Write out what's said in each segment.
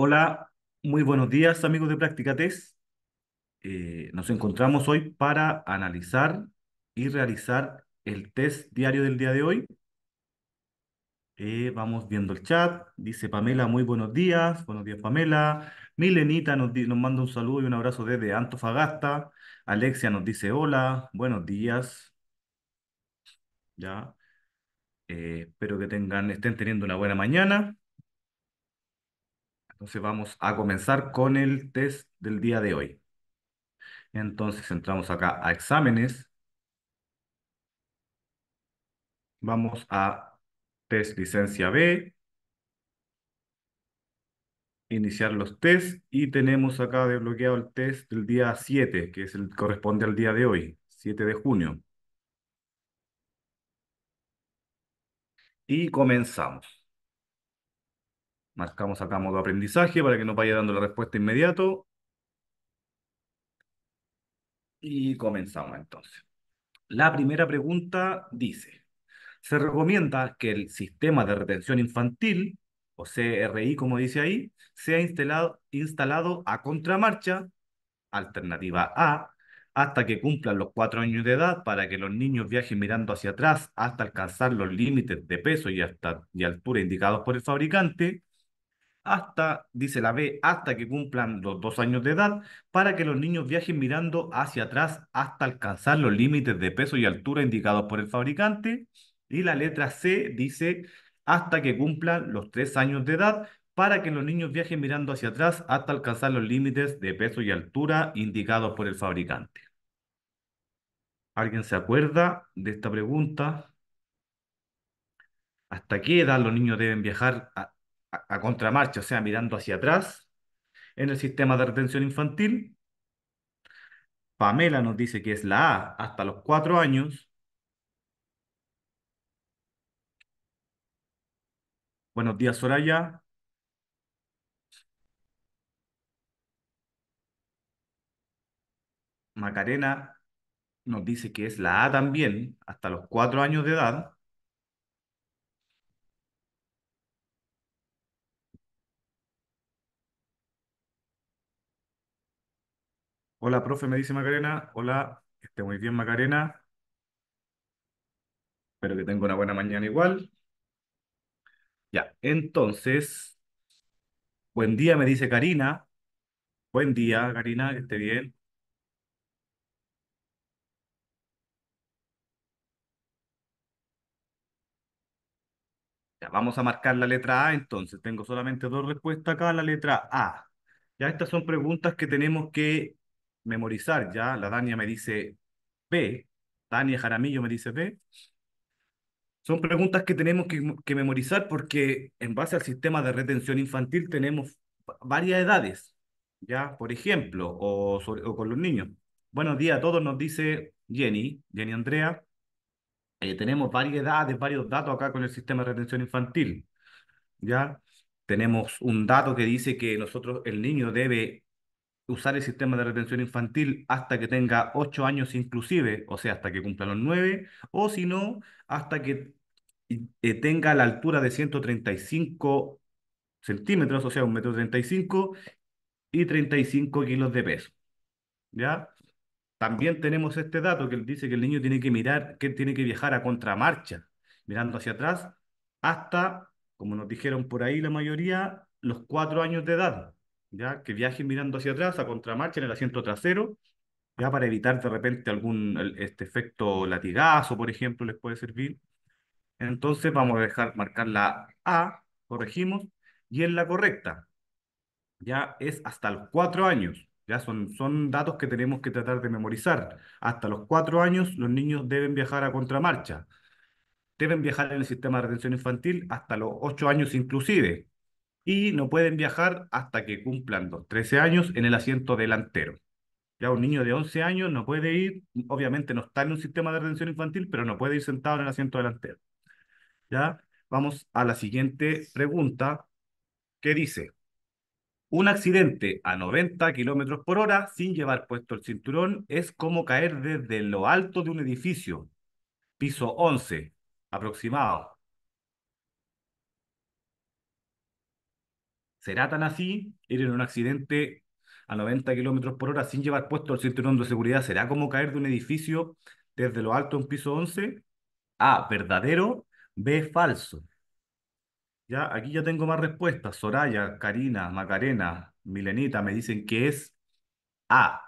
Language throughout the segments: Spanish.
Hola, muy buenos días amigos de Práctica Test. Eh, nos encontramos hoy para analizar y realizar el test diario del día de hoy. Eh, vamos viendo el chat. Dice Pamela, muy buenos días. Buenos días Pamela. Milenita nos, nos manda un saludo y un abrazo desde Antofagasta. Alexia nos dice hola, buenos días. Ya. Eh, espero que tengan, estén teniendo una buena mañana. Entonces vamos a comenzar con el test del día de hoy. Entonces entramos acá a exámenes. Vamos a test licencia B. Iniciar los tests y tenemos acá desbloqueado el test del día 7, que es el que corresponde al día de hoy, 7 de junio. Y comenzamos. Marcamos acá modo aprendizaje para que no vaya dando la respuesta inmediato. Y comenzamos entonces. La primera pregunta dice, se recomienda que el sistema de retención infantil, o CRI como dice ahí, sea instalado, instalado a contramarcha, alternativa A, hasta que cumplan los cuatro años de edad para que los niños viajen mirando hacia atrás hasta alcanzar los límites de peso y, hasta, y altura indicados por el fabricante hasta, dice la B, hasta que cumplan los dos años de edad, para que los niños viajen mirando hacia atrás hasta alcanzar los límites de peso y altura indicados por el fabricante. Y la letra C dice hasta que cumplan los tres años de edad, para que los niños viajen mirando hacia atrás hasta alcanzar los límites de peso y altura indicados por el fabricante. ¿Alguien se acuerda de esta pregunta? ¿Hasta qué edad los niños deben viajar a, contramarcha, o sea, mirando hacia atrás en el sistema de retención infantil. Pamela nos dice que es la A hasta los cuatro años. Buenos días, Soraya. Macarena nos dice que es la A también hasta los cuatro años de edad. Hola, profe, me dice Macarena. Hola, esté muy bien, Macarena. Espero que tenga una buena mañana igual. Ya, entonces, buen día, me dice Karina. Buen día, Karina, esté bien. Ya, vamos a marcar la letra A, entonces. Tengo solamente dos respuestas acá, la letra A. Ya estas son preguntas que tenemos que memorizar ya. La Dania me dice B, Dania Jaramillo me dice B. Son preguntas que tenemos que, memorizar porque en base al sistema de retención infantil tenemos varias edades, ya, por ejemplo, o, con los niños. Buenos días a todos, nos dice Jenny, Jenny Andrea. Eh, tenemos tenemos edades, varios datos acá con el sistema de retención infantil. ¿ya? Tenemos un dato que dice que nosotros, el niño debe usar el sistema de retención infantil hasta que tenga ocho años inclusive, o sea, hasta que cumpla los nueve, o si no, hasta que eh, tenga la altura de 135 centímetros, o sea, un metro 35 y 35 kilos de peso. ¿Ya? También tenemos este dato que dice que el niño tiene que mirar, que tiene que viajar a contramarcha, mirando hacia atrás, hasta, como nos dijeron por ahí la mayoría, los cuatro años de edad que viajen mirando hacia atrás, a contramarcha en el asiento trasero, ya para evitar de repente algún este efecto latigazo, por ejemplo, les puede servir. Entonces vamos a dejar marcar la A, corregimos, y es la correcta. Ya es hasta los cuatro años. Ya son, son datos que tenemos que tratar de memorizar. Hasta los cuatro años los niños deben viajar a contramarcha. Deben viajar en el sistema de retención infantil hasta los ocho años inclusive y no pueden viajar hasta que cumplan los 13 años en el asiento delantero. Ya un niño de 11 años no puede ir, obviamente no está en un sistema de retención infantil, pero no puede ir sentado en el asiento delantero. Ya vamos a la siguiente pregunta que dice, un accidente a 90 kilómetros por hora sin llevar puesto el cinturón es como caer desde lo alto de un edificio, piso 11 aproximado, ¿Será tan así? Ir en un accidente a 90 kilómetros por hora sin llevar puesto el cinturón de seguridad, ¿será como caer de un edificio desde lo alto de un piso 11? A, verdadero. B, falso. Ya, aquí ya tengo más respuestas. Soraya, Karina, Macarena, Milenita me dicen que es A,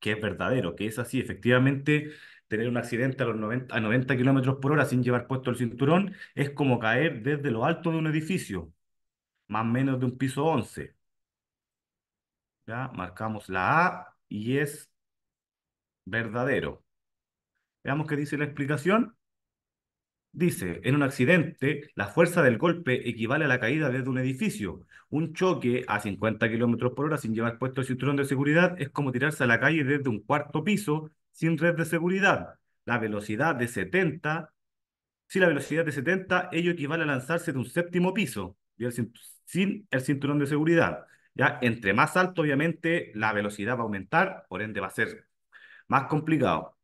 que es verdadero, que es así. Efectivamente, tener un accidente a, 90, a 90 kilómetros por hora sin llevar puesto el cinturón es como caer desde lo alto de un edificio más o menos de un piso 11. ¿Ya? Marcamos la A y es verdadero. Veamos qué dice la explicación. Dice, en un accidente, la fuerza del golpe equivale a la caída desde un edificio. Un choque a 50 kilómetros por hora sin llevar puesto el cinturón de seguridad es como tirarse a la calle desde un cuarto piso sin red de seguridad. La velocidad de 70, si la velocidad de 70, ello equivale a lanzarse de un séptimo piso sin el cinturón de seguridad. ¿ya? Entre más alto, obviamente, la velocidad va a aumentar, por ende va a ser más complicado.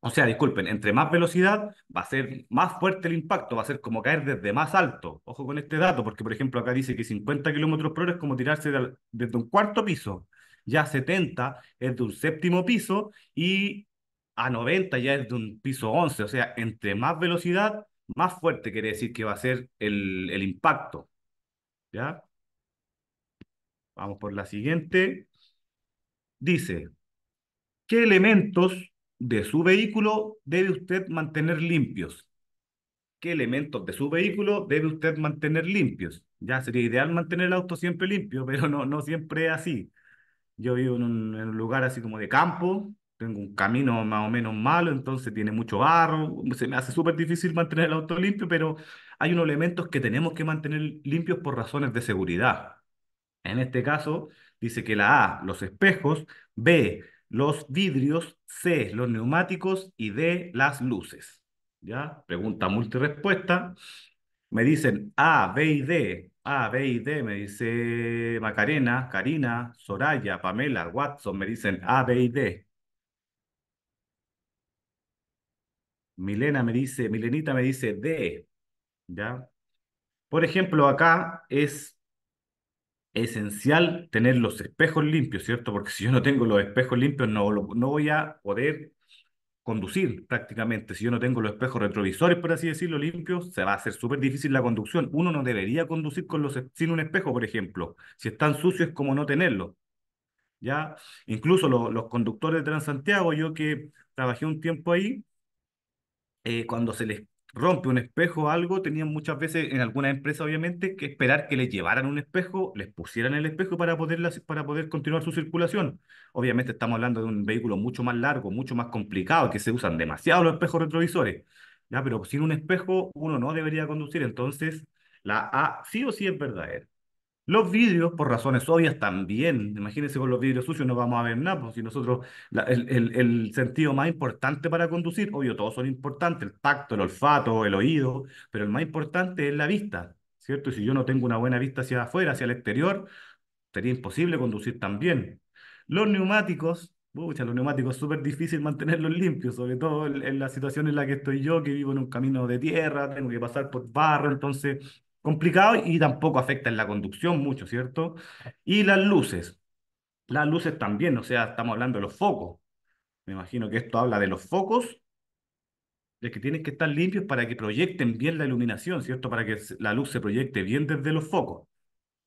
O sea, disculpen, entre más velocidad va a ser más fuerte el impacto, va a ser como caer desde más alto. Ojo con este dato, porque por ejemplo acá dice que 50 kilómetros por hora es como tirarse desde un cuarto piso, ya 70 es de un séptimo piso y a 90 ya es de un piso 11. O sea, entre más velocidad, más fuerte quiere decir que va a ser el, el impacto. ¿Ya? Vamos por la siguiente. Dice, ¿qué elementos de su vehículo debe usted mantener limpios? ¿Qué elementos de su vehículo debe usted mantener limpios? Ya sería ideal mantener el auto siempre limpio, pero no, no siempre es así. Yo vivo en un lugar así como de campo, tengo un camino más o menos malo, entonces tiene mucho barro, se me hace súper difícil mantener el auto limpio, pero hay unos elementos que tenemos que mantener limpios por razones de seguridad. En este caso, dice que la A, los espejos, B, los vidrios, C, los neumáticos y D, las luces. ¿Ya? Pregunta multirespuesta. Me dicen A, B y D. A, B y D, me dice Macarena, Karina, Soraya, Pamela, Watson, me dicen A, B y D. Milena me dice, Milenita me dice D. ¿ya? Por ejemplo, acá es esencial tener los espejos limpios, ¿cierto? Porque si yo no tengo los espejos limpios, no, no voy a poder conducir prácticamente. Si yo no tengo los espejos retrovisores, por así decirlo, limpios, se va a hacer súper difícil la conducción. Uno no debería conducir con los, sin un espejo, por ejemplo. Si están sucios es como no tenerlo. ¿Ya? Incluso los conductores de Transantiago, yo que trabajé un tiempo ahí, eh, cuando se les rompe un espejo o algo, tenían muchas veces en alguna empresa obviamente, que esperar que les llevaran un espejo, les pusieran el espejo para poder, para poder continuar su circulación. Obviamente estamos hablando de un vehículo mucho más largo, mucho más complicado, que se usan demasiado los espejos retrovisores. ¿ya? Pero sin un espejo uno no debería conducir, entonces la A sí o sí es verdadera. Los vidrios, por razones obvias también, imagínense con los vidrios sucios no vamos a ver nada, pues si nosotros, el, sentido más importante para conducir, obvio, todos son importantes, el tacto, el olfato, el oído, pero el más importante es la vista, ¿cierto? Y si yo no tengo una buena vista hacia afuera, hacia el exterior, sería imposible conducir también. Los neumáticos, los neumáticos es súper difícil mantenerlos limpios, sobre todo en, en la situación en la que estoy yo, que vivo en un camino de tierra, tengo que pasar por barro, entonces complicado y tampoco afecta en la conducción mucho, ¿cierto? Y las luces. Las luces también, o sea, estamos hablando de los focos. Me imagino que esto habla de los focos, de que tienen que estar limpios para que proyecten bien la iluminación, ¿cierto? Para que la luz se proyecte bien desde los focos,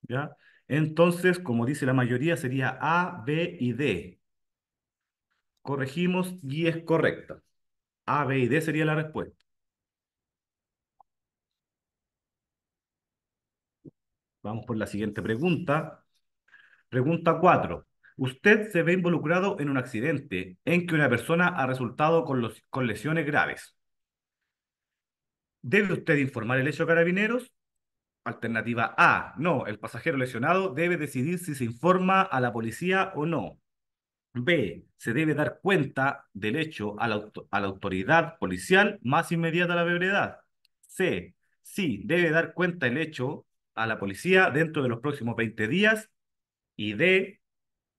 ¿ya? Entonces, como dice la mayoría, sería A, B y D. Corregimos y es correcta. A, B y D sería la respuesta. Vamos por la siguiente pregunta. Pregunta 4. Usted se ve involucrado en un accidente en que una persona ha resultado con, lesiones graves. ¿Debe usted informar el hecho a carabineros? Alternativa A, no, el pasajero lesionado debe decidir si se informa a la policía o no. B, se debe dar cuenta del hecho a la, autoridad policial más inmediata a la brevedad. C, sí, debe dar cuenta el hecho a la policía dentro de los próximos 20 días y de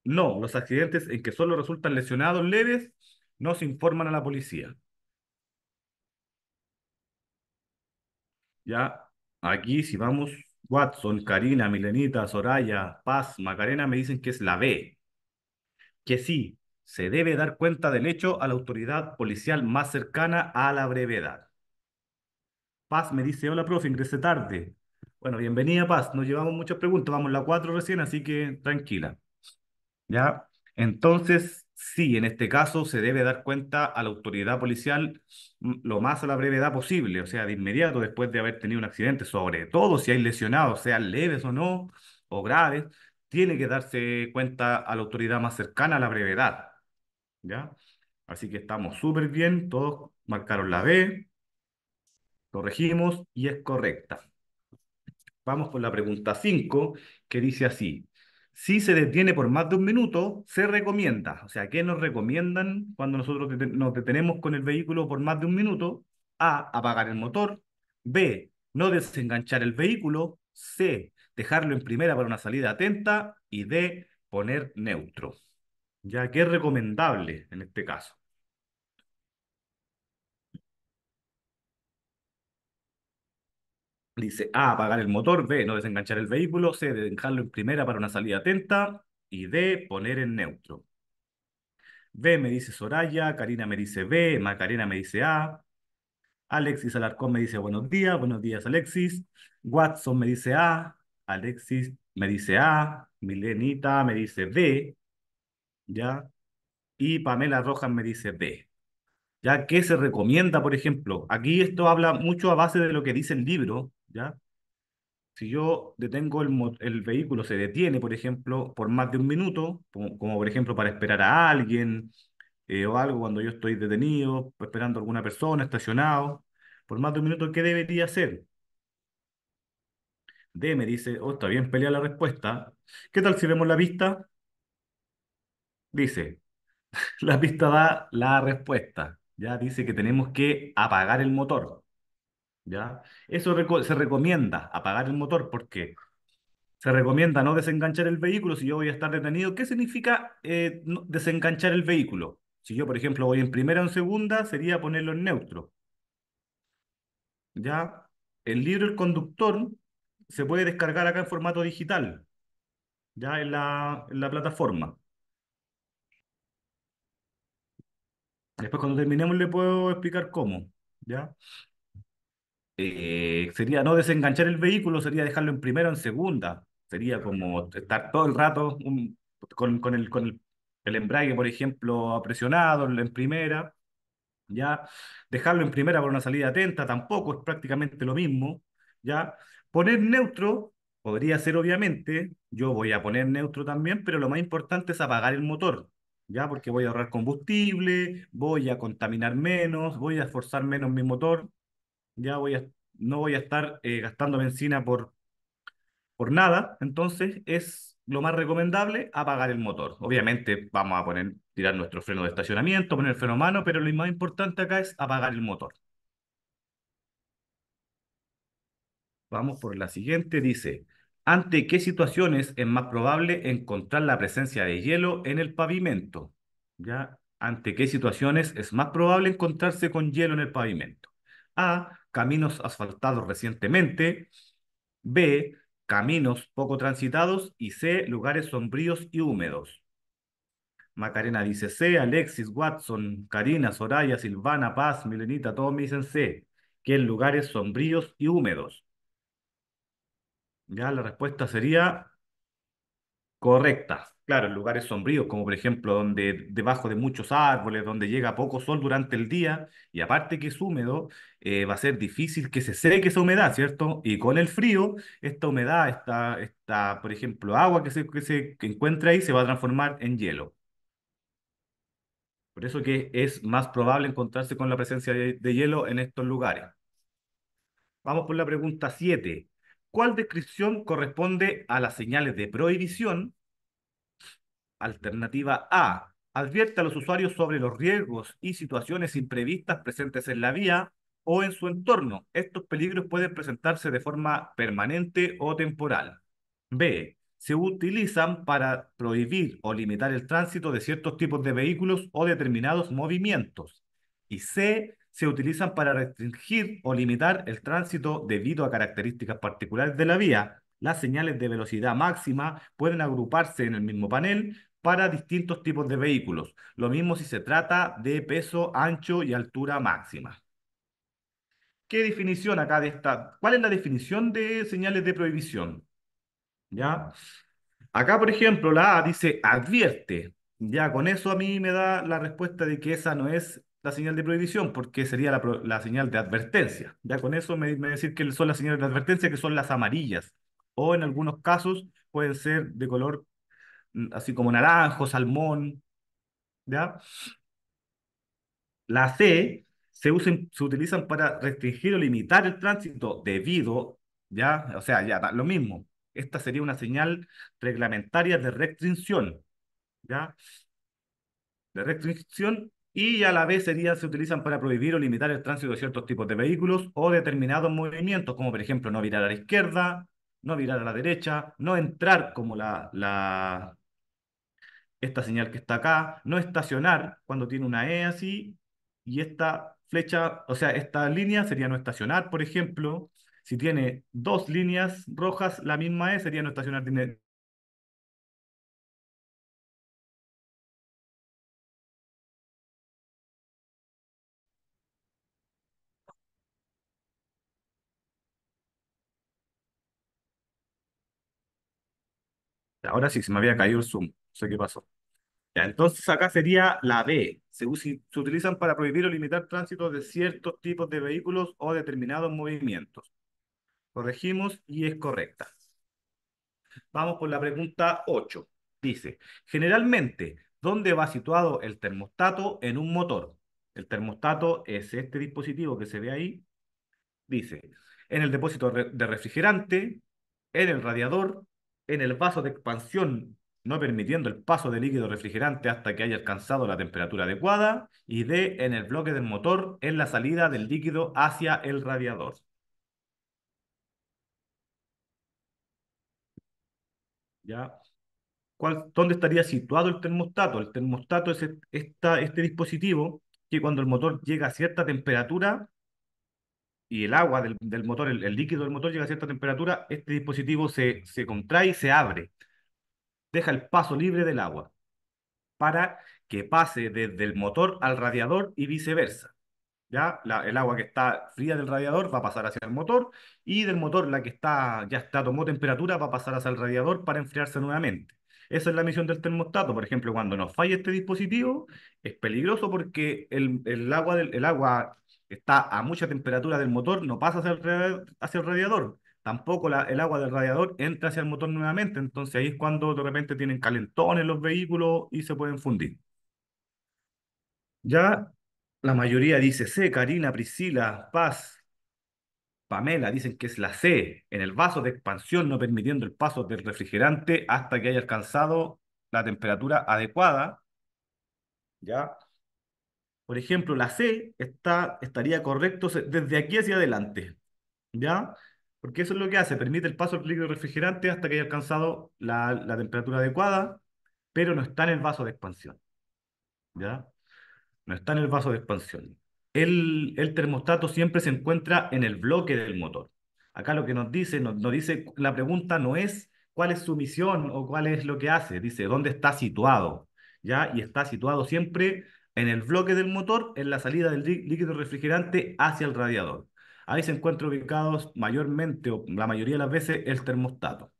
no, los accidentes en que solo resultan lesionados leves no se informan a la policía. Ya, aquí si vamos, Watson, Karina, Milenita, Soraya, Paz, Macarena me dicen que es la B. Que sí, se debe dar cuenta del hecho a la autoridad policial más cercana a la brevedad. Paz me dice, hola profe, ingresé tarde. Bueno, bienvenida Paz. Nos llevamos muchas preguntas. Vamos la cuatro recién, así que tranquila. ¿Ya? Entonces, sí, en este caso se debe dar cuenta a la autoridad policial mm, lo más a la brevedad posible, o sea, de inmediato después de haber tenido un accidente, sobre todo si hay lesionados, sean leves o no, o graves, tiene que darse cuenta a la autoridad más cercana a la brevedad. ¿Ya? Así que estamos súper bien, todos marcaron la B, corregimos y es correcta. Vamos con la pregunta 5, que dice así. Si se detiene por más de un minuto, se recomienda. O sea, ¿qué nos recomiendan cuando nosotros nos detenemos con el vehículo por más de un minuto? A. Apagar el motor. B. No desenganchar el vehículo. C. Dejarlo en primera para una salida atenta. Y D. Poner neutro. Ya que es recomendable en este caso. Dice A, apagar el motor, B, no desenganchar el vehículo, C, dejarlo en primera para una salida atenta y D, poner en neutro. B me dice Soraya, Karina me dice B, Macarena me dice A, Alexis Alarcón me dice buenos días, buenos días Alexis, Watson me dice A, Alexis me dice A, Milenita me dice B, ¿ya? Y Pamela Rojas me dice B. ¿Ya qué se recomienda, por ejemplo? Aquí esto habla mucho a base de lo que dice el libro, ¿ya? Si yo detengo el, el vehículo, se detiene, por ejemplo, por más de un minuto, como, por ejemplo para esperar a alguien eh, o algo cuando yo estoy detenido, pues, esperando a alguna persona, estacionado, por más de un minuto, ¿qué debería hacer? D me dice, oh, está bien pelea la respuesta. ¿Qué tal si vemos la pista? Dice, la pista da la respuesta. Ya dice que tenemos que apagar el motor. ¿ya? Eso se recomienda, apagar el motor, porque se recomienda no desenganchar el vehículo si yo voy a estar detenido. ¿Qué significa eh, desenganchar el vehículo? Si yo, por ejemplo, voy en primera o en segunda, sería ponerlo en neutro. ¿Ya? El libro El Conductor se puede descargar acá en formato digital, ya en la, en la plataforma. Después cuando terminemos le puedo explicar cómo, ¿ya? Eh, sería no desenganchar el vehículo, sería dejarlo en primera o en segunda. Sería ah, como estar todo el rato con, el, con el, embrague, por ejemplo, presionado en primera. ¿ya? Dejarlo en primera por una salida atenta tampoco es prácticamente lo mismo, ¿ya? Poner neutro podría ser obviamente, yo voy a poner neutro también, pero lo más importante es apagar el motor, ¿ya? Porque voy a ahorrar combustible, voy a contaminar menos, voy a esforzar menos mi motor, ya voy a, no voy a estar eh, gastando benzina por, por nada, entonces es lo más recomendable apagar el motor. Obviamente vamos a poner, tirar nuestro freno de estacionamiento, poner el freno a mano, pero lo más importante acá es apagar el motor. Vamos por la siguiente, dice, ¿ante qué situaciones es más probable encontrar la presencia de hielo en el pavimento? ¿Ya? ¿Ante qué situaciones es más probable encontrarse con hielo en el pavimento? A, caminos asfaltados recientemente, B, caminos poco transitados y C, lugares sombríos y húmedos. Macarena dice C, Alexis, Watson, Karina, Soraya, Silvana, Paz, Milenita, todos me dicen C, que en lugares sombríos y húmedos. Ya la respuesta sería correcta. Claro, en lugares sombríos, como por ejemplo donde debajo de muchos árboles, donde llega poco sol durante el día, y aparte que es húmedo, eh, va a ser difícil que se seque esa humedad, ¿cierto? Y con el frío, esta humedad, esta, por ejemplo, agua que se, encuentra ahí se va a transformar en hielo. Por eso que es más probable encontrarse con la presencia de, de hielo en estos lugares. Vamos por la pregunta 7. ¿Cuál descripción corresponde a las señales de prohibición Alternativa A. Advierte a los usuarios sobre los riesgos y situaciones imprevistas presentes en la vía o en su entorno. Estos peligros pueden presentarse de forma permanente o temporal. B. Se utilizan para prohibir o limitar el tránsito de ciertos tipos de vehículos o determinados movimientos. Y C. Se utilizan para restringir o limitar el tránsito debido a características particulares de la vía, las señales de velocidad máxima pueden agruparse en el mismo panel para distintos tipos de vehículos. Lo mismo si se trata de peso, ancho y altura máxima. ¿Qué definición acá de esta? ¿Cuál es la definición de señales de prohibición? ¿Ya? Acá, por ejemplo, la A dice advierte. Ya con eso a mí me da la respuesta de que esa no es la señal de prohibición, porque sería la, señal de advertencia. Ya con eso me, me decir que son las señales de advertencia, que son las amarillas. O en algunos casos pueden ser de color así como naranjo, salmón, ¿ya? La C se, usen, se utilizan para restringir o limitar el tránsito debido, ¿ya? O sea, ya, lo mismo. Esta sería una señal reglamentaria de restricción, ¿ya? De restricción y a la vez sería, se utilizan para prohibir o limitar el tránsito de ciertos tipos de vehículos o determinados movimientos, como por ejemplo no virar a la izquierda, no virar a la derecha, no entrar como la, la, esta señal que está acá, no estacionar cuando tiene una E así, y esta flecha, o sea, esta línea sería no estacionar, por ejemplo. Si tiene dos líneas rojas, la misma E sería no estacionar, tiene Ahora sí, se me había caído el zoom. No sé qué pasó. entonces acá sería la B. Se, se utilizan para prohibir o limitar tránsito de ciertos tipos de vehículos o determinados movimientos. Corregimos y es correcta. Vamos con la pregunta 8. Dice, generalmente, ¿dónde va situado el termostato en un motor? El termostato es este dispositivo que se ve ahí. Dice, en el depósito de refrigerante, en el radiador, en el vaso de expansión, no permitiendo el paso de líquido refrigerante hasta que haya alcanzado la temperatura adecuada, y D, en el bloque del motor, en la salida del líquido hacia el radiador. ¿Ya? ¿Dónde estaría situado el termostato? El termostato es este dispositivo que cuando el motor llega a cierta temperatura y el agua del, motor, el, líquido del motor llega a cierta temperatura, este dispositivo se, contrae y se abre. Deja el paso libre del agua para que pase desde el motor al radiador y viceversa. ¿Ya? el agua que está fría del radiador va a pasar hacia el motor y del motor la que está, ya está, tomó temperatura va a pasar hacia el radiador para enfriarse nuevamente. Esa es la misión del termostato. Por ejemplo, cuando nos falla este dispositivo, es peligroso porque el, el agua, del, el agua está a mucha temperatura del motor, no pasa hacia el, radiador. Tampoco la, el agua del radiador entra hacia el motor nuevamente. Entonces ahí es cuando de repente tienen calentones los vehículos y se pueden fundir. Ya la mayoría dice C, Karina, Priscila, Paz, Pamela, dicen que es la C, en el vaso de expansión, no permitiendo el paso del refrigerante hasta que haya alcanzado la temperatura adecuada. ¿Ya? Por ejemplo, la C está, estaría correcto desde aquí hacia adelante, ¿ya? Porque eso es lo que hace, permite el paso del líquido refrigerante hasta que haya alcanzado la, temperatura adecuada, pero no está en el vaso de expansión, ¿ya? No está en el vaso de expansión. El, termostato siempre se encuentra en el bloque del motor. Acá lo que nos dice, nos dice, la pregunta no es cuál es su misión o cuál es lo que hace, dice dónde está situado, ¿ya? Y está situado siempre en el bloque del motor, en la salida del líquido refrigerante hacia el radiador. Ahí se encuentra ubicado mayormente o la mayoría de las veces el termostato.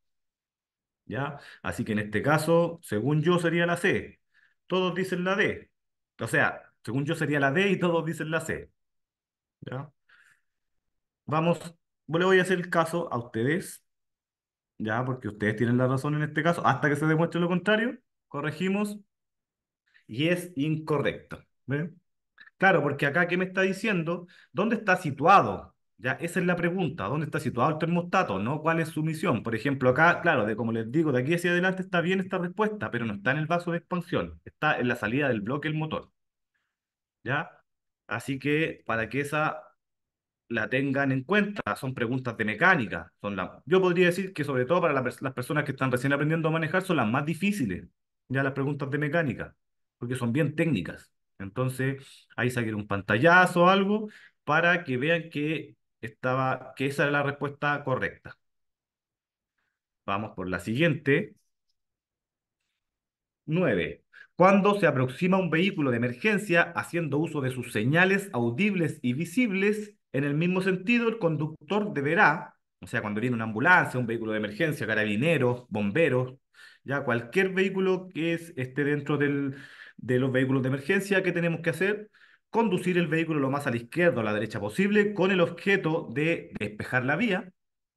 ¿Ya? Así que en este caso, según yo, sería la C. Todos dicen la D. O sea, según yo sería la D y todos dicen la C. ¿Ya? Vamos, le voy a hacer el caso a ustedes, ¿ya? Porque ustedes tienen la razón en este caso. Hasta que se demuestre lo contrario, corregimos y es incorrecto. Claro, porque acá, ¿qué me está diciendo? ¿Dónde está situado? Ya, esa es la pregunta, ¿dónde está situado el termostato? ¿No? ¿Cuál es su misión? Por ejemplo, acá, claro, de como les digo, de aquí hacia adelante está bien esta respuesta, pero no está en el vaso de expansión, está en la salida del bloque del motor. ¿Ya? Así que para que esa la tengan en cuenta, son preguntas de mecánica. Son yo podría decir que sobre todo para las personas que están recién aprendiendo a manejar son las más difíciles, ya las preguntas de mecánica porque son bien técnicas. Entonces, ahí saqué un pantallazo o algo para que vean que, estaba, que esa era la respuesta correcta. Vamos por la siguiente. 9. Cuando se aproxima un vehículo de emergencia haciendo uso de sus señales audibles y visibles, en el mismo sentido, el conductor deberá, o sea, cuando viene una ambulancia, un vehículo de emergencia, carabineros, bomberos, ya cualquier vehículo que esté dentro del, de los vehículos de emergencia, ¿qué tenemos que hacer? Conducir el vehículo lo más a la izquierda o a la derecha posible con el objeto de despejar la vía,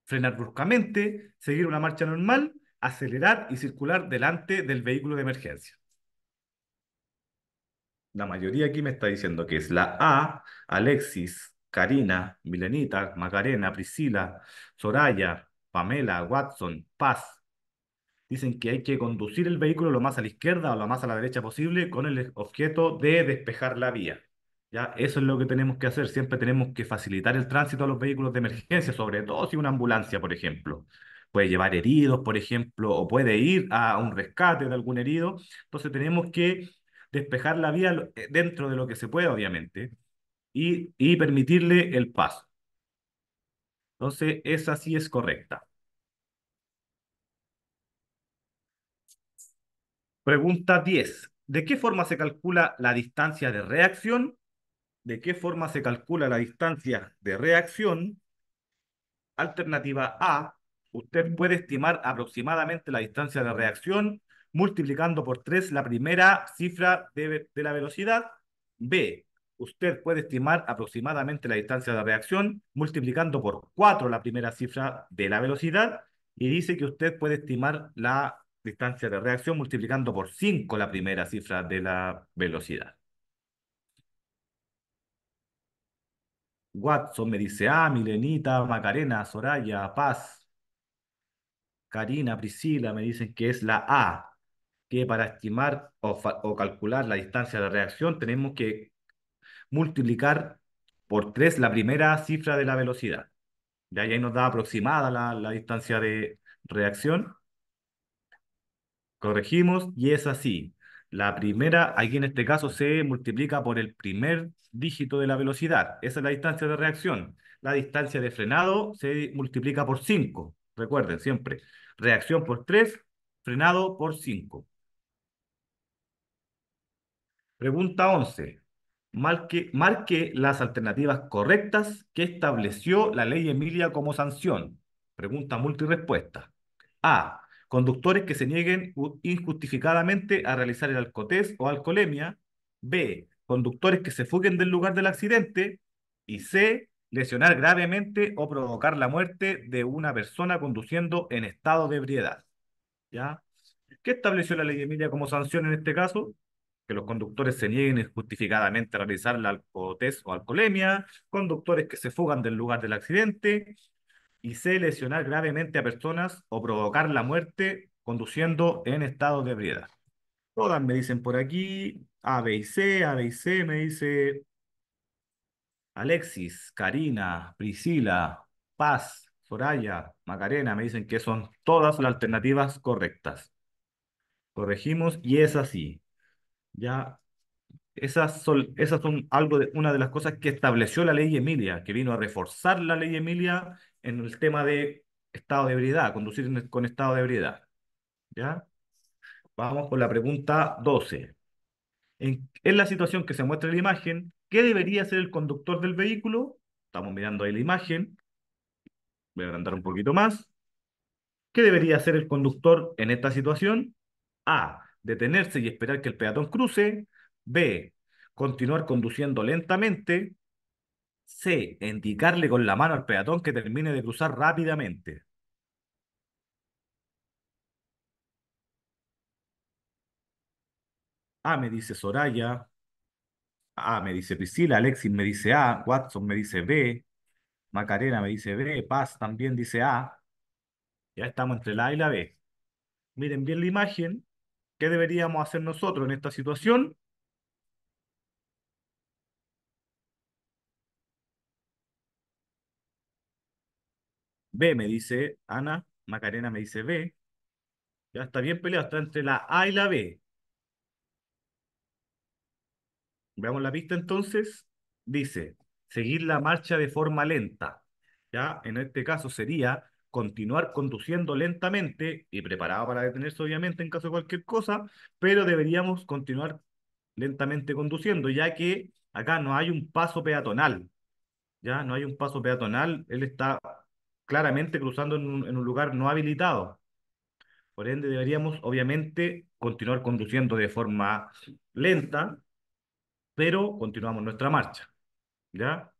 frenar bruscamente, seguir una marcha normal, acelerar y circular delante del vehículo de emergencia. La mayoría aquí me está diciendo que es la A, Alexis, Karina, Milenita, Macarena, Priscila, Soraya, Pamela, Watson, Paz, dicen que hay que conducir el vehículo lo más a la izquierda o lo más a la derecha posible con el objeto de despejar la vía. ¿ya? Eso es lo que tenemos que hacer. Siempre tenemos que facilitar el tránsito a los vehículos de emergencia, sobre todo si una ambulancia, por ejemplo, puede llevar heridos, por ejemplo, o puede ir a un rescate de algún herido. Entonces tenemos que despejar la vía eh, dentro de lo que se pueda, obviamente, y, y permitirle el paso. Entonces, esa sí es correcta. Pregunta 10. ¿De qué forma se calcula la distancia de reacción? ¿De qué forma se calcula la distancia de reacción? Alternativa A. Usted puede estimar aproximadamente la distancia de reacción multiplicando por 3 la primera cifra de, la velocidad. B. Usted puede estimar aproximadamente la distancia de reacción multiplicando por 4 la primera cifra de la velocidad y dice que usted puede estimar la distancia de reacción multiplicando por 5 la primera cifra de la velocidad. Watson me dice, ah, Milenita, Macarena, Soraya, Paz, Karina, Priscila, me dicen que es la A, que para estimar o, calcular la distancia de reacción tenemos que multiplicar por 3 la primera cifra de la velocidad. De ahí nos da aproximada la, la distancia de reacción Corregimos y es así. La primera, aquí en este caso, se multiplica por el primer dígito de la velocidad. Esa es la distancia de reacción. La distancia de frenado se multiplica por 5. Recuerden siempre, reacción por 3, frenado por 5. Pregunta 11. Marque, marque, las alternativas correctas que estableció la ley Emilia como sanción. Pregunta multirespuesta. A. Conductores que se nieguen injustificadamente a realizar el alcotés o alcoholemia. B. Conductores que se fuguen del lugar del accidente. Y C. Lesionar gravemente o provocar la muerte de una persona conduciendo en estado de ebriedad. ¿Ya? ¿Qué estableció la ley de Emilia como sanción en este caso? que los conductores se nieguen injustificadamente a realizar el alcotés o alcoholemia, conductores que se fugan del lugar del accidente, y sé lesionar gravemente a personas o provocar la muerte conduciendo en estado de ebriedad. Todas me dicen por aquí, A, B y C, A, B y C, me dice Alexis, Karina, Priscila, Paz, Soraya, Macarena, me dicen que son todas las alternativas correctas. Corregimos y es así. Ya, esas son, esas son algo de, una de las cosas que estableció la ley Emilia, que vino a reforzar la ley Emilia en el tema de estado de ebriedad, conducir con estado de ebriedad. ¿Ya? Vamos con la pregunta 12. En, en, la situación que se muestra en la imagen, ¿qué debería hacer el conductor del vehículo? Estamos mirando ahí la imagen. Voy a agrandar un poquito más. ¿Qué debería hacer el conductor en esta situación? A. Detenerse y esperar que el peatón cruce. B. Continuar conduciendo lentamente. C. Indicarle con la mano al peatón que termine de cruzar rápidamente. A me dice Soraya. A me dice Priscila. Alexis me dice A. Watson me dice B. Macarena me dice B. Paz también dice A. Ya estamos entre la A y la B. Miren bien la imagen. ¿Qué deberíamos hacer nosotros en esta situación? B, me dice Ana. Macarena me dice B. Ya está bien peleado, está entre la A y la B. Veamos la pista entonces. Dice, seguir la marcha de forma lenta. Ya, en este caso sería continuar conduciendo lentamente y preparado para detenerse obviamente en caso de cualquier cosa, pero deberíamos continuar lentamente conduciendo, ya que acá no hay un paso peatonal. Ya no hay un paso peatonal, él está claramente cruzando en un, lugar no habilitado. Por ende, deberíamos obviamente continuar conduciendo de forma lenta, pero continuamos nuestra marcha. ¿Ya?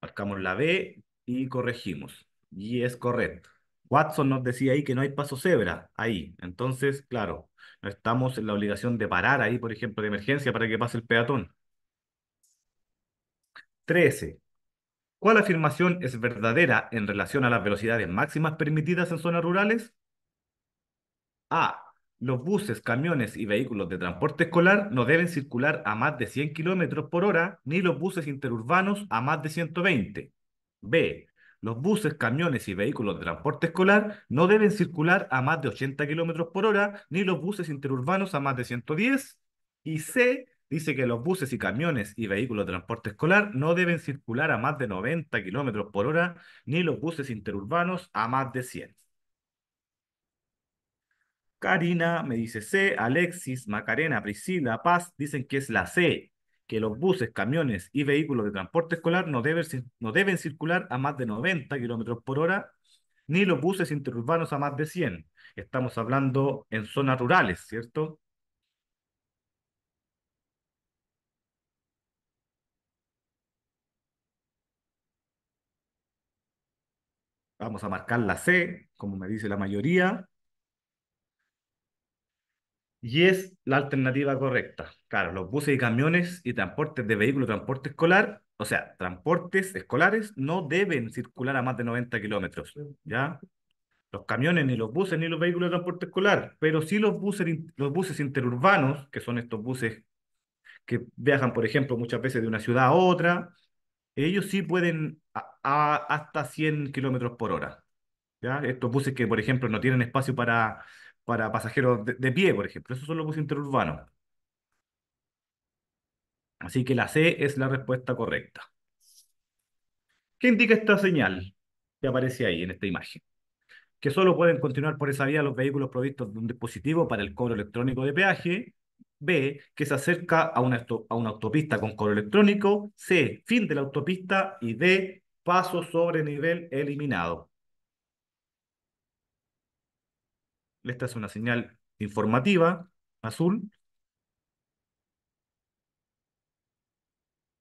Marcamos la B y corregimos. Y es correcto. Watson nos decía ahí que no hay paso cebra ahí. Entonces, claro, no estamos en la obligación de parar ahí, por ejemplo, de emergencia para que pase el peatón. 13. ¿Cuál afirmación es verdadera en relación a las velocidades máximas permitidas en zonas rurales? A. Los buses, camiones y vehículos de transporte escolar no deben circular a más de 100 km por hora, ni los buses interurbanos a más de 120. B. Los buses, camiones y vehículos de transporte escolar no deben circular a más de 80 km por hora, ni los buses interurbanos a más de 110. Y C dice que los buses y camiones y vehículos de transporte escolar no deben circular a más de 90 kilómetros por hora, ni los buses interurbanos a más de 100. Karina me dice C, Alexis, Macarena, Priscila, Paz dicen que es la C, que los buses, camiones y vehículos de transporte escolar no deben, no deben circular a más de 90 kilómetros por hora, ni los buses interurbanos a más de 100. Estamos hablando en zonas rurales, ¿cierto? Vamos a marcar la C, como me dice la mayoría. Y es la alternativa correcta. Claro, los buses y camiones y transportes de vehículo, transporte escolar, o sea, transportes escolares no deben circular a más de 90 kilómetros, ¿ya? Los camiones, ni los buses, ni los vehículos de transporte escolar, pero sí los buses, los buses interurbanos, que son estos buses que viajan, por ejemplo, muchas veces de una ciudad a otra, ellos sí pueden a, hasta 100 kilómetros por hora. ¿ya? Estos buses que, por ejemplo, no tienen espacio para, para pasajeros de, pie, por ejemplo. Esos son los buses interurbanos. Así que la C es la respuesta correcta. ¿Qué indica esta señal que aparece ahí en esta imagen? Que solo pueden continuar por esa vía los vehículos provistos de un dispositivo para el cobro electrónico de peaje B, que se acerca a una, a una autopista con coro electrónico, C, fin de la autopista y D, paso sobre nivel eliminado. Esta es una señal informativa, azul.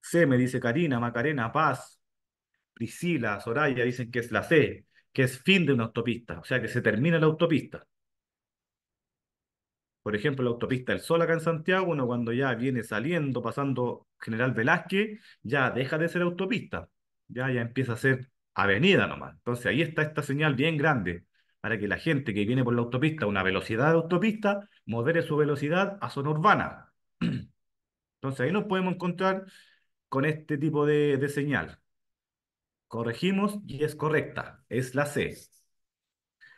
C me dice Karina, Macarena, Paz, Priscila, Soraya, dicen que es la C, que es fin de una autopista, o sea que se termina la autopista. Por ejemplo, la autopista del Sol acá en Santiago, uno cuando ya viene saliendo, pasando General Velázquez, ya deja de ser autopista, ya, ya empieza a ser avenida nomás. Entonces ahí está esta señal bien grande para que la gente que viene por la autopista a una velocidad de autopista modere su velocidad a zona urbana. Entonces ahí nos podemos encontrar con este tipo de, de señal. Corregimos y es correcta, es la C.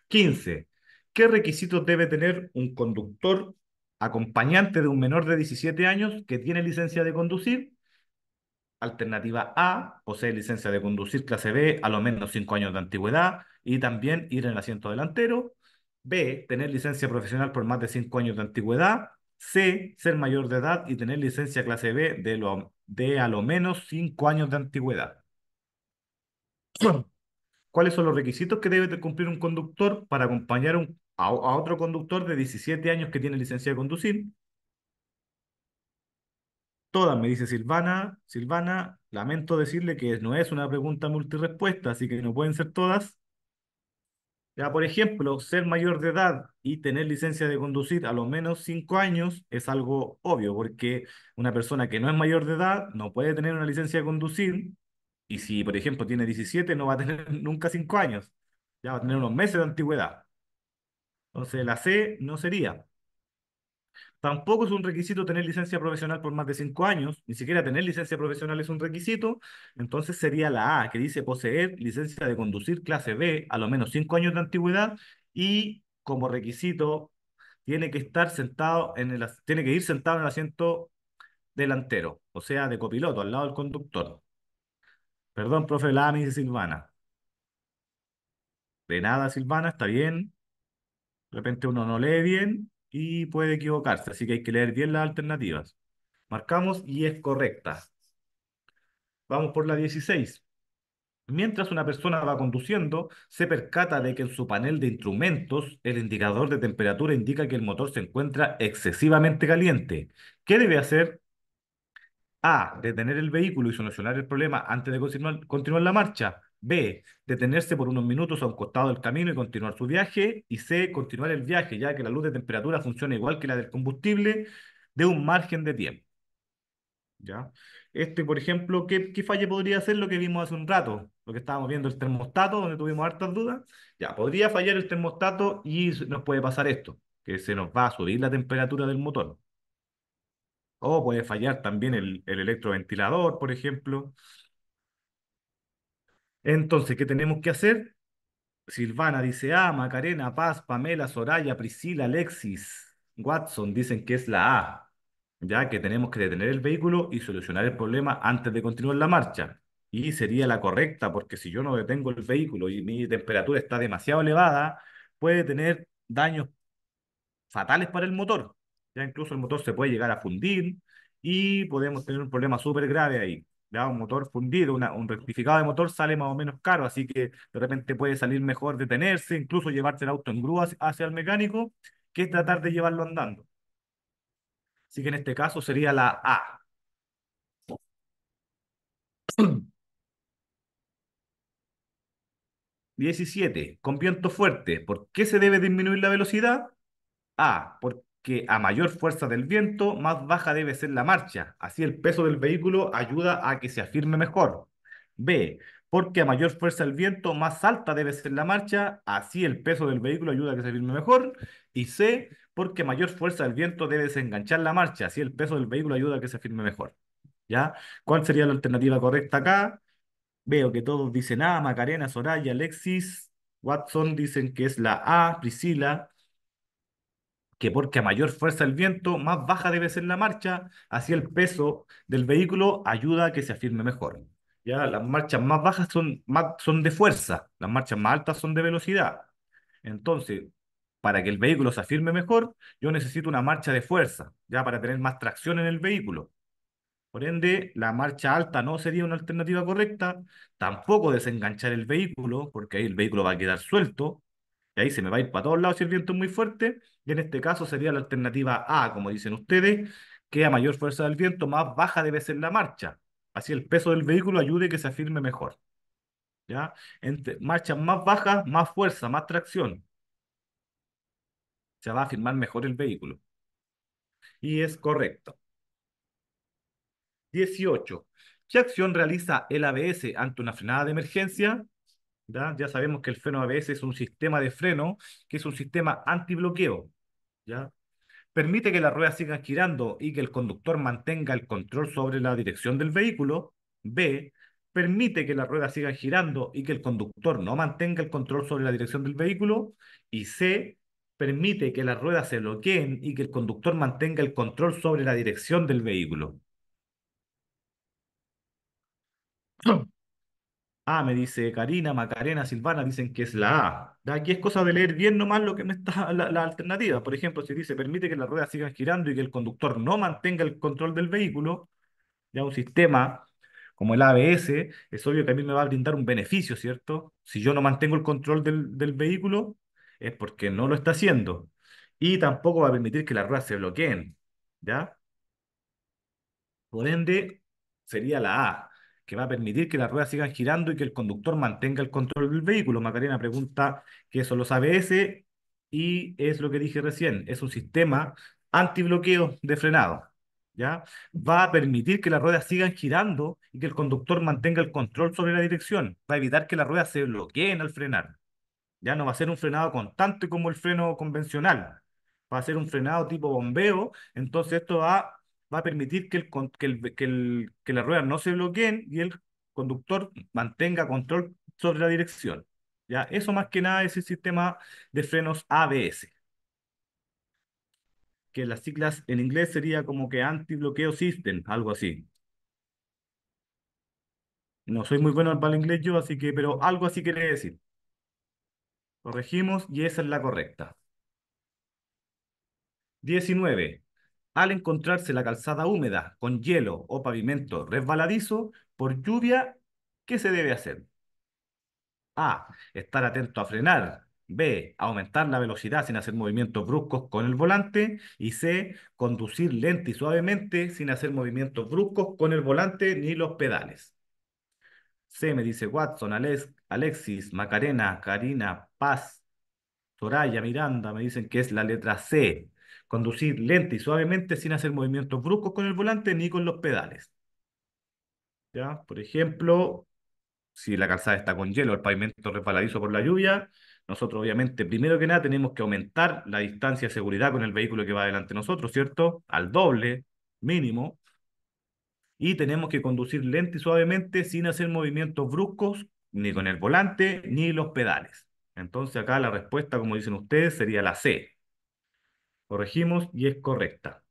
15. ¿Qué requisitos debe tener un conductor acompañante de un menor de 17 años que tiene licencia de conducir? Alternativa A, posee licencia de conducir clase B, a lo menos 5 años de antigüedad y también ir en el asiento delantero. B, tener licencia profesional por más de 5 años de antigüedad. C, ser mayor de edad y tener licencia clase B de, lo, de a lo menos 5 años de antigüedad. ¿Cuáles son los requisitos que debe cumplir un conductor para acompañar un, a, otro conductor de 17 años que tiene licencia de conducir. Todas me dice Silvana, Silvana, lamento decirle que no es una pregunta multirespuesta, así que no pueden ser todas. Ya, por ejemplo, ser mayor de edad y tener licencia de conducir a lo menos 5 años es algo obvio, porque una persona que no es mayor de edad no puede tener una licencia de conducir, y si, por ejemplo, tiene 17, no va a tener nunca 5 años, ya va a tener unos meses de antigüedad. Entonces, la C no sería. Tampoco es un requisito tener licencia profesional por más de cinco años, ni siquiera tener licencia profesional es un requisito, entonces sería la A, que dice poseer licencia de conducir clase B a lo menos cinco años de antigüedad y como requisito tiene que estar sentado en el, tiene que ir sentado en el asiento delantero, o sea, de copiloto, al lado del conductor. Perdón, profe me Silvana. De nada, Silvana, está bien. De repente uno no lee bien y puede equivocarse, así que hay que leer bien las alternativas. Marcamos y es correcta. Vamos por la 16. Mientras una persona va conduciendo, se percata de que en su panel de instrumentos el indicador de temperatura indica que el motor se encuentra excesivamente caliente. ¿Qué debe hacer? A. Detener el vehículo y solucionar el problema antes de continuar, continuar la marcha. B. Detenerse por unos minutos a un costado del camino y continuar su viaje. Y C. Continuar el viaje, ya que la luz de temperatura funciona igual que la del combustible, de un margen de tiempo. ¿Ya? Este, por ejemplo, ¿qué, qué falla podría ser lo que vimos hace un rato? Lo que estábamos viendo, el termostato, donde tuvimos hartas dudas. Ya, podría fallar el termostato y nos puede pasar esto, que se nos va a subir la temperatura del motor. O puede fallar también el, el electroventilador, por ejemplo. Entonces, ¿qué tenemos que hacer? Silvana dice A, ah, Macarena, Paz, Pamela, Soraya, Priscila, Alexis, Watson dicen que es la A, ya que tenemos que detener el vehículo y solucionar el problema antes de continuar la marcha. Y sería la correcta, porque si yo no detengo el vehículo y mi temperatura está demasiado elevada, puede tener daños fatales para el motor. Ya incluso el motor se puede llegar a fundir y podemos tener un problema súper grave ahí un motor fundido, un rectificado de motor sale más o menos caro, así que de repente puede salir mejor detenerse, incluso llevarse el auto en grúa hacia el mecánico, que es tratar de llevarlo andando. Así que en este caso sería la A. 17 Con viento fuerte. ¿Por qué se debe disminuir la velocidad? A. Por que a mayor fuerza del viento, más baja debe ser la marcha. Así el peso del vehículo ayuda a que se afirme mejor. B. Porque a mayor fuerza del viento, más alta debe ser la marcha. Así el peso del vehículo ayuda a que se afirme mejor. Y C. Porque a mayor fuerza del viento debe desenganchar la marcha. Así el peso del vehículo ayuda a que se afirme mejor. ¿Ya? ¿Cuál sería la alternativa correcta acá? Veo que todos dicen A, Macarena, Soraya, Alexis, Watson dicen que es la A, Priscila, que porque a mayor fuerza el viento, más baja debe ser la marcha, así el peso del vehículo ayuda a que se afirme mejor. Ya las marchas más bajas son, más, son de fuerza, las marchas más altas son de velocidad. Entonces, para que el vehículo se afirme mejor, yo necesito una marcha de fuerza, ya para tener más tracción en el vehículo. Por ende, la marcha alta no sería una alternativa correcta, tampoco desenganchar el vehículo, porque ahí el vehículo va a quedar suelto, y ahí se me va a ir para todos lados si el viento es muy fuerte, y en este caso sería la alternativa A, como dicen ustedes, que a mayor fuerza del viento, más baja debe ser la marcha. Así el peso del vehículo ayude a que se afirme mejor. ¿Ya? Entre marchas más bajas, más fuerza, más tracción. Se va a afirmar mejor el vehículo. Y es correcto. 18. ¿Qué acción realiza el ABS ante una frenada de emergencia? ¿Ya? ya sabemos que el freno ABS es un sistema de freno, que es un sistema antibloqueo. ¿ya? Permite que la rueda siga girando y que el conductor mantenga el control sobre la dirección del vehículo. B. Permite que la rueda siga girando y que el conductor no mantenga el control sobre la dirección del vehículo. Y C. Permite que las ruedas se bloqueen y que el conductor mantenga el control sobre la dirección del vehículo. Ah, me dice Karina, Macarena, Silvana, dicen que es la A. aquí es cosa de leer bien nomás lo que me está la, alternativa. Por ejemplo, si dice permite que las ruedas sigan girando y que el conductor no mantenga el control del vehículo, ya un sistema como el ABS, es obvio que a mí me va a brindar un beneficio, ¿cierto? Si yo no mantengo el control del, del vehículo, es porque no lo está haciendo. Y tampoco va a permitir que las ruedas se bloqueen, ¿ya? Por ende, sería la A que va a permitir que las ruedas sigan girando y que el conductor mantenga el control del vehículo. Macarena pregunta eso lo los ABS y es lo que dije recién, es un sistema antibloqueo de frenado. ¿Ya? Va a permitir que las ruedas sigan girando y que el conductor mantenga el control sobre la dirección. Va a evitar que las ruedas se bloqueen al frenar. Ya no va a ser un frenado constante como el freno convencional. Va a ser un frenado tipo bombeo. Entonces esto va va a permitir que, el, que, el, que, el, que las ruedas no se bloqueen y el conductor mantenga control sobre la dirección. ¿ya? Eso más que nada es el sistema de frenos ABS. Que las siglas en inglés sería como que anti-bloqueo system, algo así. No soy muy bueno para el inglés yo, así que, pero algo así quiere decir. Corregimos y esa es la correcta. 19 al encontrarse la calzada húmeda con hielo o pavimento resbaladizo por lluvia, ¿qué se debe hacer? A. Estar atento a frenar. B. Aumentar la velocidad sin hacer movimientos bruscos con el volante. Y C. Conducir lento y suavemente sin hacer movimientos bruscos con el volante ni los pedales. C. Me dice Watson, Alex, Alexis, Macarena, Karina, Paz, Toraya, Miranda. Me dicen que es la letra C. Conducir lento y suavemente sin hacer movimientos bruscos con el volante ni con los pedales. ¿Ya? Por ejemplo, si la calzada está con hielo, el pavimento resbaladizo por la lluvia, nosotros obviamente primero que nada tenemos que aumentar la distancia de seguridad con el vehículo que va delante de nosotros, ¿cierto? Al doble mínimo. Y tenemos que conducir lento y suavemente sin hacer movimientos bruscos ni con el volante ni los pedales. Entonces acá la respuesta, como dicen ustedes, sería la C, Corregimos y es correcta.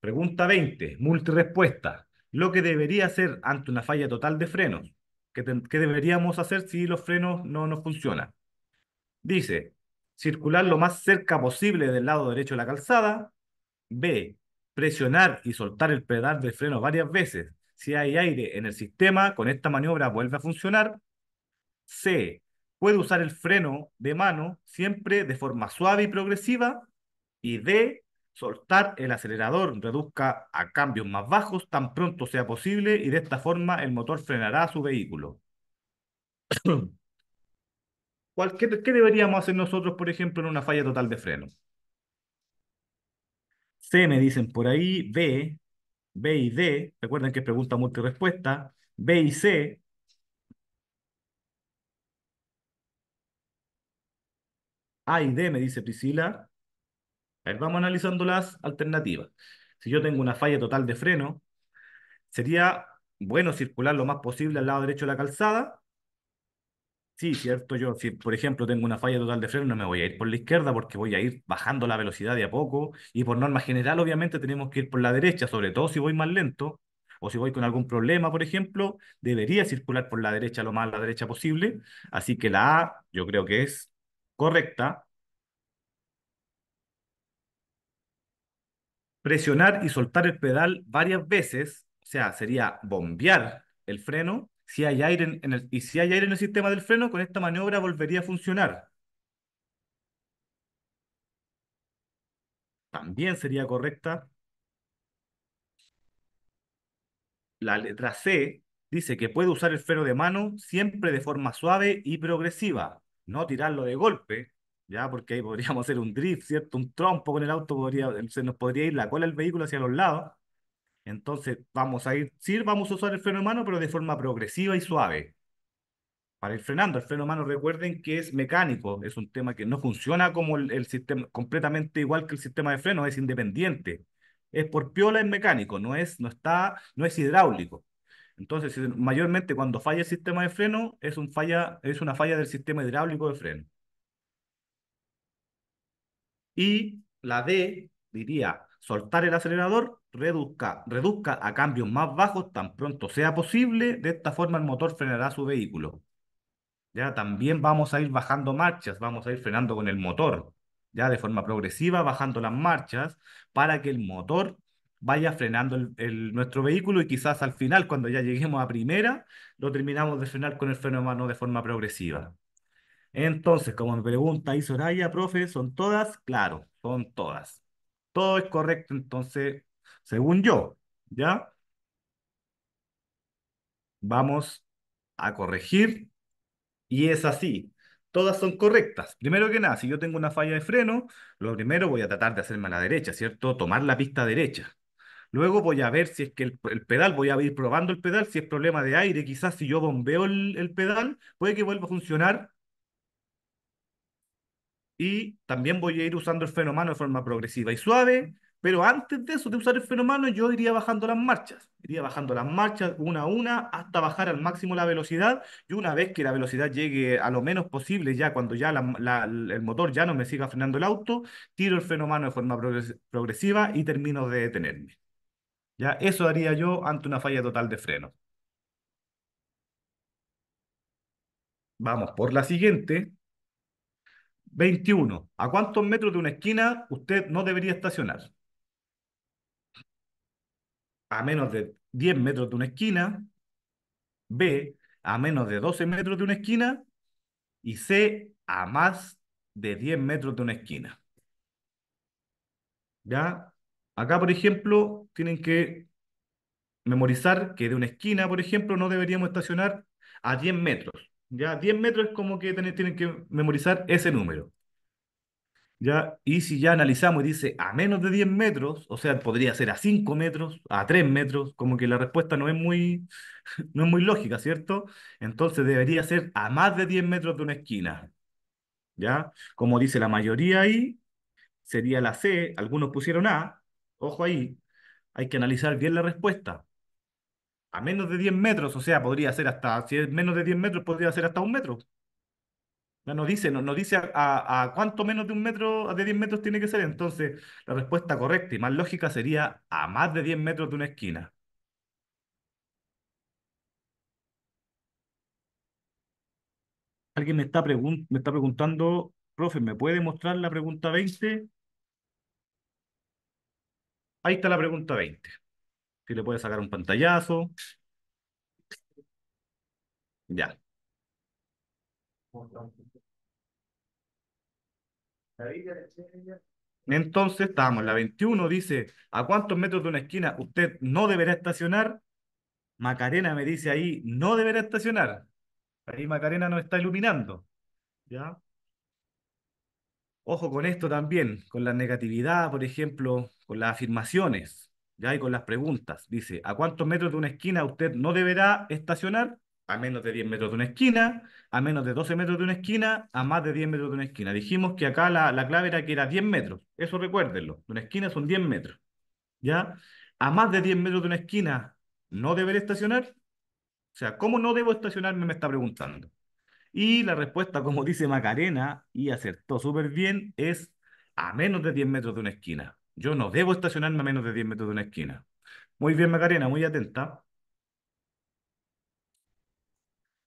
Pregunta 20, multirespuesta. Lo que debería hacer ante una falla total de frenos. ¿Qué, deberíamos hacer si los frenos no nos funcionan? Dice, circular lo más cerca posible del lado derecho de la calzada. B, presionar y soltar el pedal de freno varias veces. Si hay aire en el sistema, con esta maniobra vuelve a funcionar. C, puede usar el freno de mano siempre de forma suave y progresiva y D, soltar el acelerador, reduzca a cambios más bajos tan pronto sea posible y de esta forma el motor frenará a su vehículo. qué, ¿Qué deberíamos hacer nosotros, por ejemplo, en una falla total de freno? C, me dicen por ahí, B, B y D, recuerden que es pregunta multirespuesta, B y C, A y D, me dice Priscila. ver, vamos analizando las alternativas. Si yo tengo una falla total de freno, sería bueno circular lo más posible al lado derecho de la calzada. Sí, cierto, yo por ejemplo tengo una falla total de freno no me voy a ir por la izquierda porque voy a ir bajando la velocidad de a poco y por norma general obviamente tenemos que ir por la derecha, sobre todo si voy más lento o si voy con algún problema, por ejemplo, debería circular por la derecha lo más a la derecha posible. Así que la A yo creo que es correcta, presionar y soltar el pedal varias veces, o sea, sería bombear el freno, si hay aire en, el, y si hay aire en el sistema del freno, con esta maniobra volvería a funcionar. También sería correcta. La letra C dice que puede usar el freno de mano siempre de forma suave y progresiva no tirarlo de golpe, ya porque ahí podríamos hacer un drift, ¿cierto? Un trompo con el auto, podría, se nos podría ir la cola del vehículo hacia los lados. Entonces vamos a ir, sí, vamos a usar el freno humano, pero de forma progresiva y suave. Para ir frenando, el freno humano, recuerden que es mecánico, es un tema que no funciona como el, sistema, completamente igual que el sistema de freno, es independiente. Es por piola, es mecánico, no es, no está, no es hidráulico. Entonces, mayormente cuando falla el sistema de freno, es, falla, es una falla del sistema hidráulico de freno. Y la D diría, soltar el acelerador, reduzca, reduzca a cambios más bajos tan pronto sea posible, de esta forma el motor frenará su vehículo. Ya también vamos a ir bajando marchas, vamos a ir frenando con el motor, ya de forma progresiva bajando las marchas para que el motor vaya frenando el, nuestro vehículo y quizás al final, cuando ya lleguemos a primera, lo terminamos de frenar con el freno de mano de forma progresiva. Entonces, como me pregunta Isoraya, profe, ¿son todas? Claro, son todas. Todo es correcto, entonces, según yo, ¿ya? Vamos a corregir y es así. Todas son correctas. Primero que nada, si yo tengo una falla de freno, lo primero voy a tratar de hacerme a la derecha, ¿cierto? Tomar la pista derecha. Luego voy a ver si es que el, pedal, voy a ir probando el pedal, si es problema de aire, quizás si yo bombeo el, pedal, puede que vuelva a funcionar. Y también voy a ir usando el freno de forma progresiva y suave, pero antes de eso, de usar el freno yo iría bajando las marchas. Iría bajando las marchas una a una hasta bajar al máximo la velocidad. Y una vez que la velocidad llegue a lo menos posible, ya cuando ya el motor ya no me siga frenando el auto, tiro el freno de forma progresiva y termino de detenerme. ¿Ya? Eso haría yo ante una falla total de freno. Vamos por la siguiente. 21. ¿A cuántos metros de una esquina usted no debería estacionar? A menos de 10 metros de una esquina. B. A menos de 12 metros de una esquina. Y C. A más de 10 metros de una esquina. ¿Ya? Acá, por ejemplo, tienen que memorizar que de una esquina, por ejemplo, no deberíamos estacionar a 10 metros. Ya 10 metros es como que tienen, que memorizar ese número. ¿Ya? Y si ya analizamos y dice a menos de 10 metros, o sea, podría ser a 5 metros, a 3 metros, como que la respuesta no es muy, no es muy lógica, ¿cierto? Entonces debería ser a más de 10 metros de una esquina. ¿Ya? Como dice la mayoría ahí, sería la C, algunos pusieron A, ojo ahí, hay que analizar bien la respuesta. A menos de 10 metros, o sea, podría ser hasta, si es menos de 10 metros, podría ser hasta un metro. No nos dice, nos dice a, cuánto menos de un metro, de 10 metros tiene que ser. Entonces, la respuesta correcta y más lógica sería a más de 10 metros de una esquina. Alguien me está, me está preguntando, profe, ¿me puede mostrar la pregunta 20? Ahí está la pregunta 20. Si le puede sacar un pantallazo. Ya. Entonces, estamos la 21, dice, ¿a cuántos metros de una esquina usted no deberá estacionar? Macarena me dice ahí, no deberá estacionar. Ahí Macarena nos está iluminando. ¿Ya? Ojo con esto también, con la negatividad, por ejemplo, con las afirmaciones, ya y con las preguntas. Dice, ¿a cuántos metros de una esquina usted no deberá estacionar? A menos de 10 metros de una esquina, a menos de 12 metros de una esquina, a más de 10 metros de una esquina. Dijimos que acá la, la clave era que era 10 metros, eso recuérdenlo, de una esquina son 10 metros, ¿ya? A más de 10 metros de una esquina, ¿no deberé estacionar? O sea, ¿cómo no debo estacionar? Me está preguntando. Y la respuesta, como dice Macarena, y acertó súper bien, es a menos de 10 metros de una esquina. Yo no debo estacionarme a menos de 10 metros de una esquina. Muy bien, Macarena, muy atenta.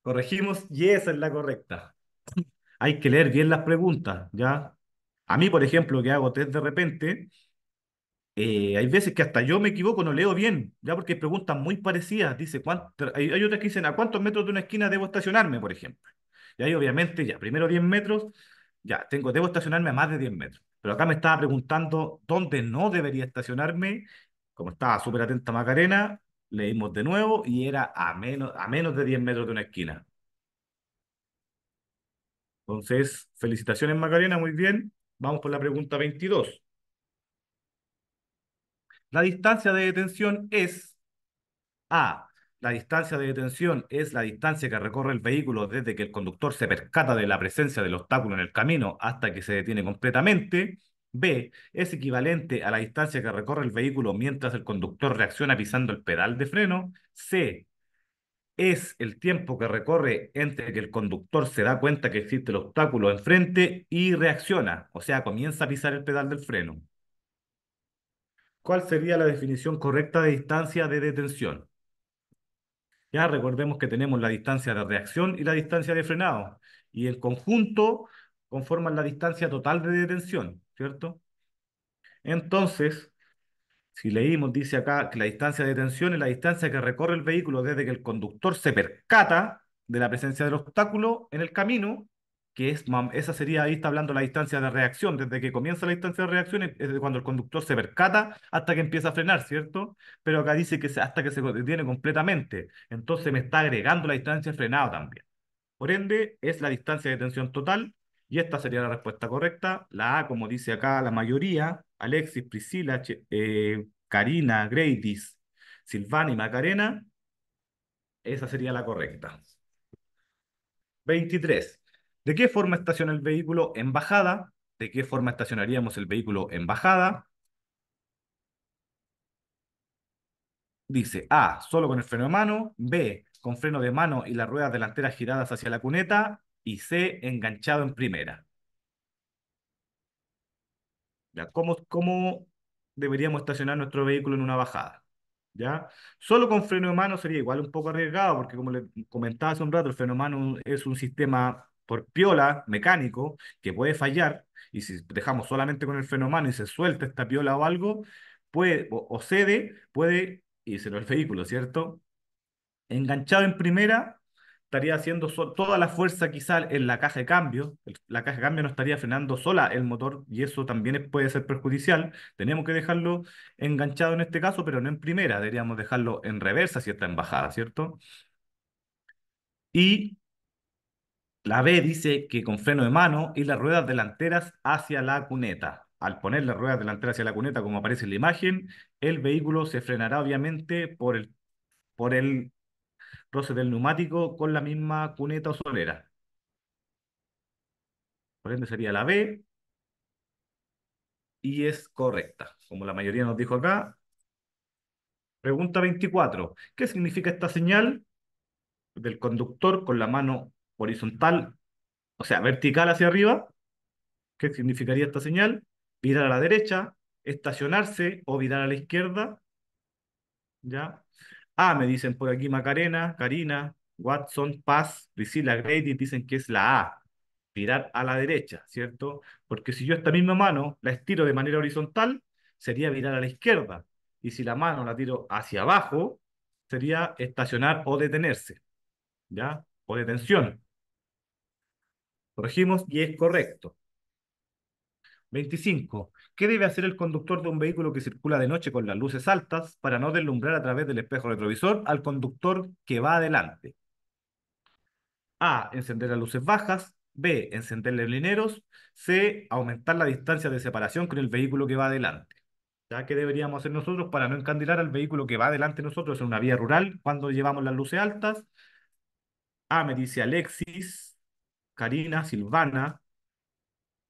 Corregimos y esa es la correcta. Hay que leer bien las preguntas, ¿ya? A mí, por ejemplo, que hago test de repente, eh, hay veces que hasta yo me equivoco, no leo bien, ya porque hay preguntas muy parecidas. Dice, ¿cuánto? hay, otras que dicen, ¿a cuántos metros de una esquina debo estacionarme, por ejemplo? Y ahí obviamente ya, primero 10 metros, ya, tengo, debo estacionarme a más de 10 metros. Pero acá me estaba preguntando dónde no debería estacionarme. Como estaba súper atenta Macarena, leímos de nuevo y era a menos, a menos de 10 metros de una esquina. Entonces, felicitaciones Macarena, muy bien. Vamos por la pregunta 22. La distancia de detención es A, la distancia de detención es la distancia que recorre el vehículo desde que el conductor se percata de la presencia del obstáculo en el camino hasta que se detiene completamente. B. Es equivalente a la distancia que recorre el vehículo mientras el conductor reacciona pisando el pedal de freno. C. Es el tiempo que recorre entre que el conductor se da cuenta que existe el obstáculo enfrente y reacciona, o sea, comienza a pisar el pedal del freno. ¿Cuál sería la definición correcta de distancia de detención? Ya recordemos que tenemos la distancia de reacción y la distancia de frenado, y el conjunto conforman la distancia total de detención, ¿cierto? Entonces, si leímos, dice acá que la distancia de detención es la distancia que recorre el vehículo desde que el conductor se percata de la presencia del obstáculo en el camino que esa sería, ahí está hablando la distancia de reacción, desde que comienza la distancia de reacción es cuando el conductor se percata hasta que empieza a frenar, ¿cierto? Pero acá dice que hasta que se detiene completamente, entonces me está agregando la distancia de frenado también. Por ende, es la distancia de tensión total, y esta sería la respuesta correcta, la A, como dice acá la mayoría, Alexis, Priscila, eh, Karina, Greitis, Silvana y Macarena, esa sería la correcta. 23. ¿De qué forma estaciona el vehículo en bajada? ¿De qué forma estacionaríamos el vehículo en bajada? Dice A, solo con el freno de mano, B, con freno de mano y las ruedas delanteras giradas hacia la cuneta, y C, enganchado en primera. ¿Ya? ¿Cómo, ¿Cómo deberíamos estacionar nuestro vehículo en una bajada? ¿Ya? Solo con freno de mano sería igual un poco arriesgado, porque como le comentaba hace un rato, el freno de mano es un sistema por piola mecánico que puede fallar, y si dejamos solamente con el freno y se suelta esta piola o algo, puede, o, cede, puede irse el vehículo, ¿cierto? Enganchado en primera, estaría haciendo toda la fuerza quizá en la caja de cambio, la caja de cambio no estaría frenando sola el motor y eso también puede ser perjudicial. Tenemos que dejarlo enganchado en este caso, pero no en primera, deberíamos dejarlo en reversa si está en bajada, ¿cierto? Y la B dice que con freno de mano y las ruedas delanteras hacia la cuneta. Al poner las ruedas delanteras hacia la cuneta, como aparece en la imagen, el vehículo se frenará obviamente por el, por el roce del neumático con la misma cuneta o solera. Por ende sería la B y es correcta. Como la mayoría nos dijo acá, Pregunta 24. ¿Qué significa esta señal del conductor con la mano horizontal, o sea, vertical hacia arriba, ¿qué significaría esta señal? Virar a la derecha, estacionarse o virar a la izquierda. ¿Ya? Ah, me dicen por aquí Macarena, Karina, Watson, Paz, Priscila, Grady, dicen que es la A. Virar a la derecha, ¿cierto? Porque si yo esta misma mano la estiro de manera horizontal, sería virar a la izquierda. Y si la mano la tiro hacia abajo, sería estacionar o detenerse. ¿Ya? O detención. Corregimos y es correcto. 25. ¿Qué debe hacer el conductor de un vehículo que circula de noche con las luces altas para no deslumbrar a través del espejo retrovisor al conductor que va adelante? A. Encender las luces bajas. B. Encender los lineros. C. Aumentar la distancia de separación con el vehículo que va adelante. ¿Ya qué deberíamos hacer nosotros para no encandilar al vehículo que va adelante nosotros en una vía rural cuando llevamos las luces altas? A. Me dice Alexis. Karina, Silvana,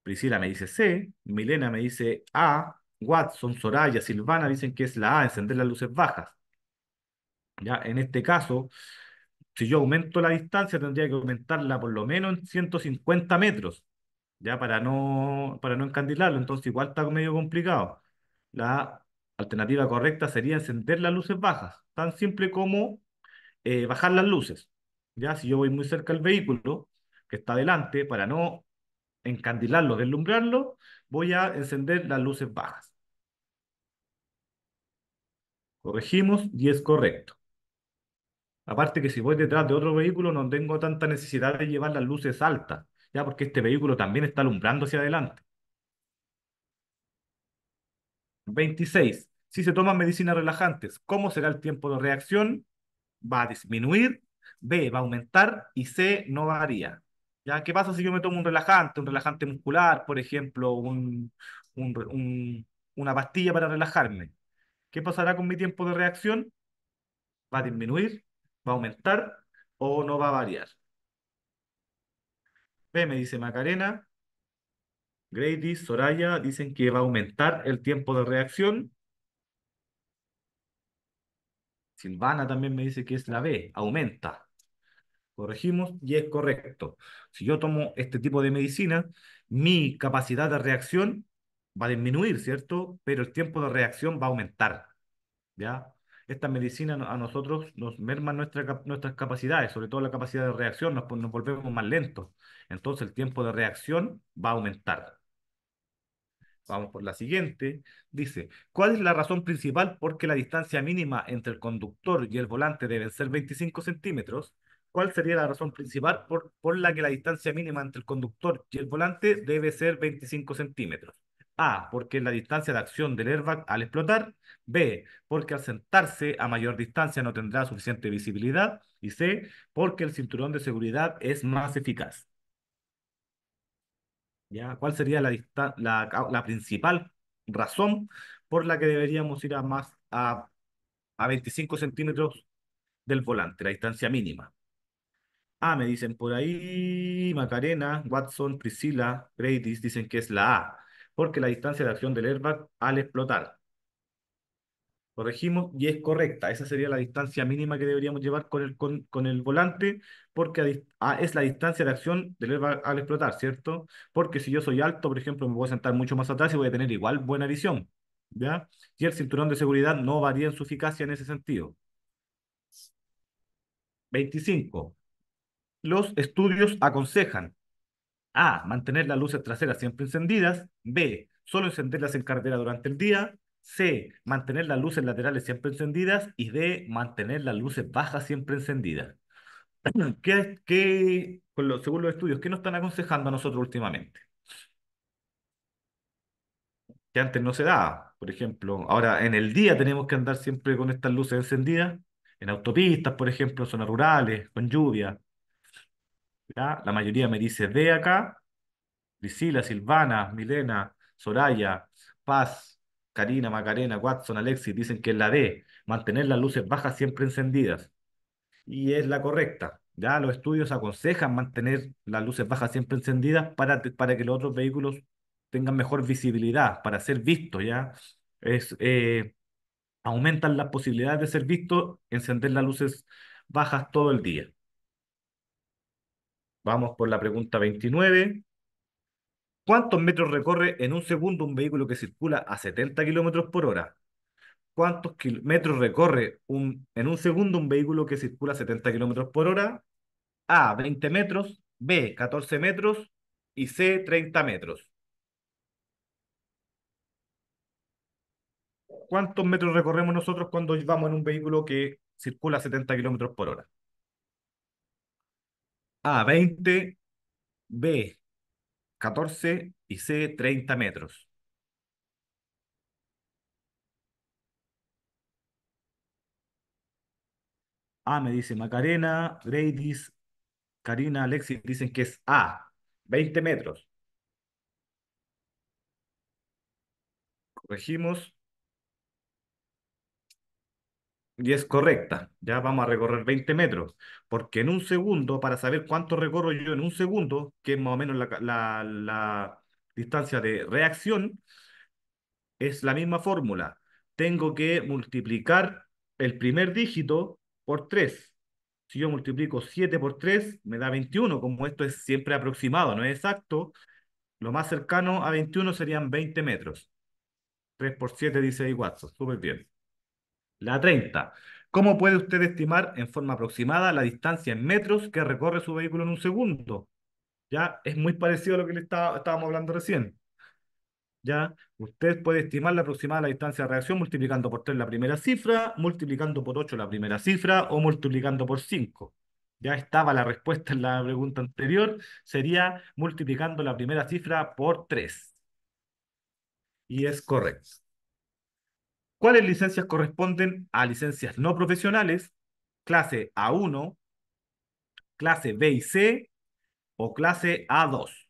Priscila me dice C, Milena me dice A, Watson, Soraya, Silvana dicen que es la A, encender las luces bajas. Ya, en este caso, si yo aumento la distancia, tendría que aumentarla por lo menos en 150 metros, ya para no, para no encandilarlo, entonces igual está medio complicado. La alternativa correcta sería encender las luces bajas, tan simple como eh, bajar las luces. Ya, si yo voy muy cerca al vehículo, está adelante, para no encandilarlo, deslumbrarlo, voy a encender las luces bajas. Corregimos y es correcto. Aparte que si voy detrás de otro vehículo no tengo tanta necesidad de llevar las luces altas, ya porque este vehículo también está alumbrando hacia adelante. 26. Si se toman medicinas relajantes, ¿cómo será el tiempo de reacción? Va a disminuir, B va a aumentar y C no varía. ¿Qué pasa si yo me tomo un relajante, un relajante muscular, por ejemplo, un, una pastilla para relajarme? ¿Qué pasará con mi tiempo de reacción? ¿Va a disminuir? ¿Va a aumentar? ¿O no va a variar? B me dice Macarena, Grady, Soraya, dicen que va a aumentar el tiempo de reacción. Silvana también me dice que es la B, aumenta corregimos y es correcto. Si yo tomo este tipo de medicina, mi capacidad de reacción va a disminuir, ¿cierto? Pero el tiempo de reacción va a aumentar, ¿ya? Esta medicina a nosotros nos merma nuestras capacidades, sobre todo la capacidad de reacción, nos, volvemos más lentos. Entonces el tiempo de reacción va a aumentar. Vamos por la siguiente. Dice, ¿cuál es la razón principal por qué la distancia mínima entre el conductor y el volante debe ser 25 centímetros? cuál sería la razón principal por, la que la distancia mínima entre el conductor y el volante debe ser 25 centímetros. A, porque la distancia de acción del airbag al explotar. B, porque al sentarse a mayor distancia no tendrá suficiente visibilidad. Y C, porque el cinturón de seguridad es más eficaz. ¿Ya? ¿Cuál sería la, la, principal razón por la que deberíamos ir a más a 25 centímetros del volante, la distancia mínima? Ah, me dicen por ahí Macarena, Watson, Priscila, Gratis dicen que es la A, porque la distancia de acción del airbag al explotar. Corregimos y es correcta. Esa sería la distancia mínima que deberíamos llevar con el, con, el volante, porque es la distancia de acción del airbag al explotar, ¿cierto? Porque si yo soy alto, por ejemplo, me voy a sentar mucho más atrás y voy a tener igual buena visión. ¿Ya? Y el cinturón de seguridad no varía en su eficacia en ese sentido. 25 los estudios aconsejan A. Mantener las luces traseras siempre encendidas. B. Solo encenderlas en carretera durante el día. C. Mantener las luces laterales siempre encendidas. Y D. Mantener las luces bajas siempre encendidas. ¿Qué, qué, según los estudios, qué nos están aconsejando a nosotros últimamente? Que antes no se daba, por ejemplo. Ahora, en el día tenemos que andar siempre con estas luces encendidas, en autopistas, por ejemplo, zonas rurales, con lluvia. La mayoría me dice D acá. Priscila, Silvana, Milena, Soraya, Paz, Karina, Macarena, Watson, Alexis dicen que es la D. Mantener las luces bajas siempre encendidas. Y es la correcta. Ya los estudios aconsejan mantener las luces bajas siempre encendidas para, para que los otros vehículos tengan mejor visibilidad, para ser visto ¿ya? Es, eh, aumentan las posibilidades de ser visto, encender las luces bajas todo el día. Vamos por la pregunta 29. ¿Cuántos metros recorre en un segundo un vehículo que circula a 70 kilómetros por hora? ¿Cuántos metros recorre en un segundo un vehículo que circula a 70 kilómetros por hora? A, 20 metros, B, 14 metros y C, 30 metros. ¿Cuántos metros recorremos nosotros cuando vamos en un vehículo que circula a 70 kilómetros por hora? A, 20, B, 14 y C, 30 metros. A me dice Macarena, Gradis, Karina, Alexis dicen que es A, 20 metros. Corregimos y es correcta. Ya vamos a recorrer 20 metros, porque en un segundo, para saber cuánto recorro yo en un segundo, que es más o menos la, distancia de reacción, es la misma fórmula. Tengo que multiplicar el primer dígito por 3. Si yo multiplico 7 por 3, me da 21. Como esto es siempre aproximado, no es exacto, lo más cercano a 21 serían 20 metros. 3 por 7, dice Watson. Súper bien. La 30. ¿Cómo puede usted estimar en forma aproximada la distancia en metros que recorre su vehículo en un segundo? Ya es muy parecido a lo que le estábamos hablando recién. ¿ya? Usted puede estimar la aproximada la distancia de reacción multiplicando por 3 la primera cifra, multiplicando por 8 la primera cifra o multiplicando por 5. Ya estaba la respuesta en la pregunta anterior, sería multiplicando la primera cifra por 3. Y es correcto cuáles licencias corresponden a licencias no profesionales, clase A1, clase B y C o clase A2.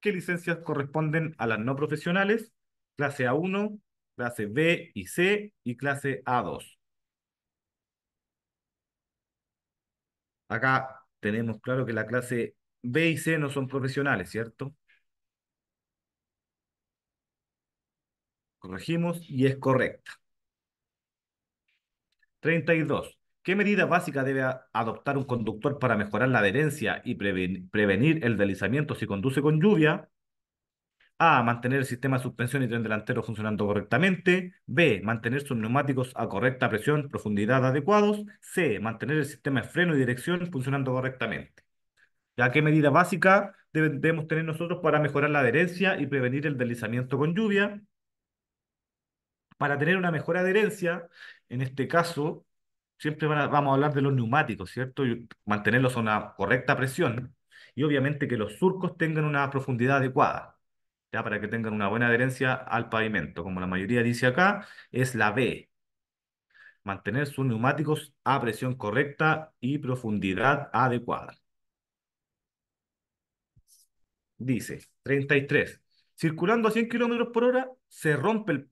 ¿Qué licencias corresponden a las no profesionales? Clase A1, clase B y C y clase A2. Acá tenemos claro que la clase B y C no son profesionales, ¿cierto? Corregimos y es correcta. 32. ¿Qué medida básica debe adoptar un conductor para mejorar la adherencia y prevenir el deslizamiento si conduce con lluvia? A. Mantener el sistema de suspensión y tren delantero funcionando correctamente. B. Mantener sus neumáticos a correcta presión, profundidad adecuados. C. Mantener el sistema de freno y dirección funcionando correctamente. ¿Ya qué medida básica debemos tener nosotros para mejorar la adherencia y prevenir el deslizamiento con lluvia? para tener una mejor adherencia, en este caso, siempre vamos a hablar de los neumáticos, ¿cierto? mantenerlos a una correcta presión y obviamente que los surcos tengan una profundidad adecuada, ya para que tengan una buena adherencia al pavimento. Como la mayoría dice acá, es la B. Mantener sus neumáticos a presión correcta y profundidad adecuada. Dice 33. Circulando a 100 km por hora, se rompe el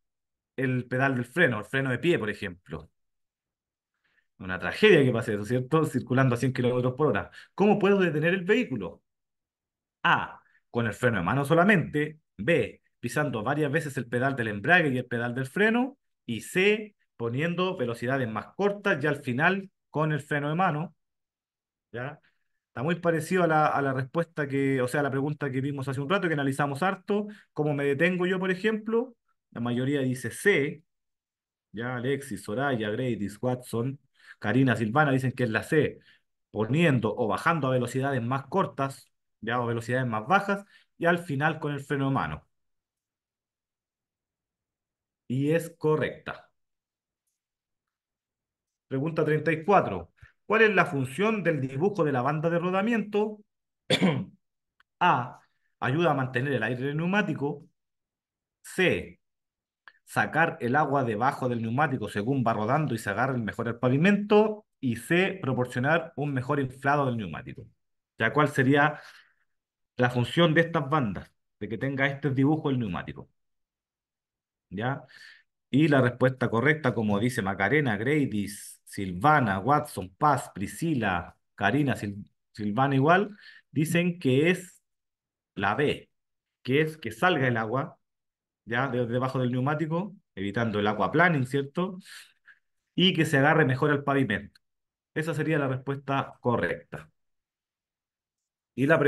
el pedal del freno, el freno de pie, por ejemplo. Una tragedia que pase es ¿cierto? Circulando a 100 kilómetros por hora. ¿Cómo puedo detener el vehículo? A. Con el freno de mano solamente. B. Pisando varias veces el pedal del embrague y el pedal del freno. Y C. Poniendo velocidades más cortas y al final con el freno de mano. ¿Ya? Está muy parecido a la, respuesta que, o sea, la pregunta que vimos hace un rato, que analizamos harto. ¿Cómo me detengo yo, por ejemplo? La mayoría dice C. Ya Alexis, Soraya, Gradis, Watson, Karina, Silvana dicen que es la C. Poniendo o bajando a velocidades más cortas, ya o velocidades más bajas, y al final con el freno mano. Y es correcta. Pregunta 34. ¿Cuál es la función del dibujo de la banda de rodamiento? A. Ayuda a mantener el aire neumático. C sacar el agua debajo del neumático según va rodando y sacar el mejor el pavimento, y C, proporcionar un mejor inflado del neumático. Ya cuál sería la función de estas bandas, de que tenga este dibujo el neumático. ¿Ya? Y la respuesta correcta, como dice Macarena, Grady, Silvana, Watson, Paz, Priscila, Karina, Silvana igual, dicen que es la B, que es que salga el agua ya debajo del neumático, evitando el aquaplaning, ¿cierto? Y que se agarre mejor al pavimento. Esa sería la respuesta correcta. Y la,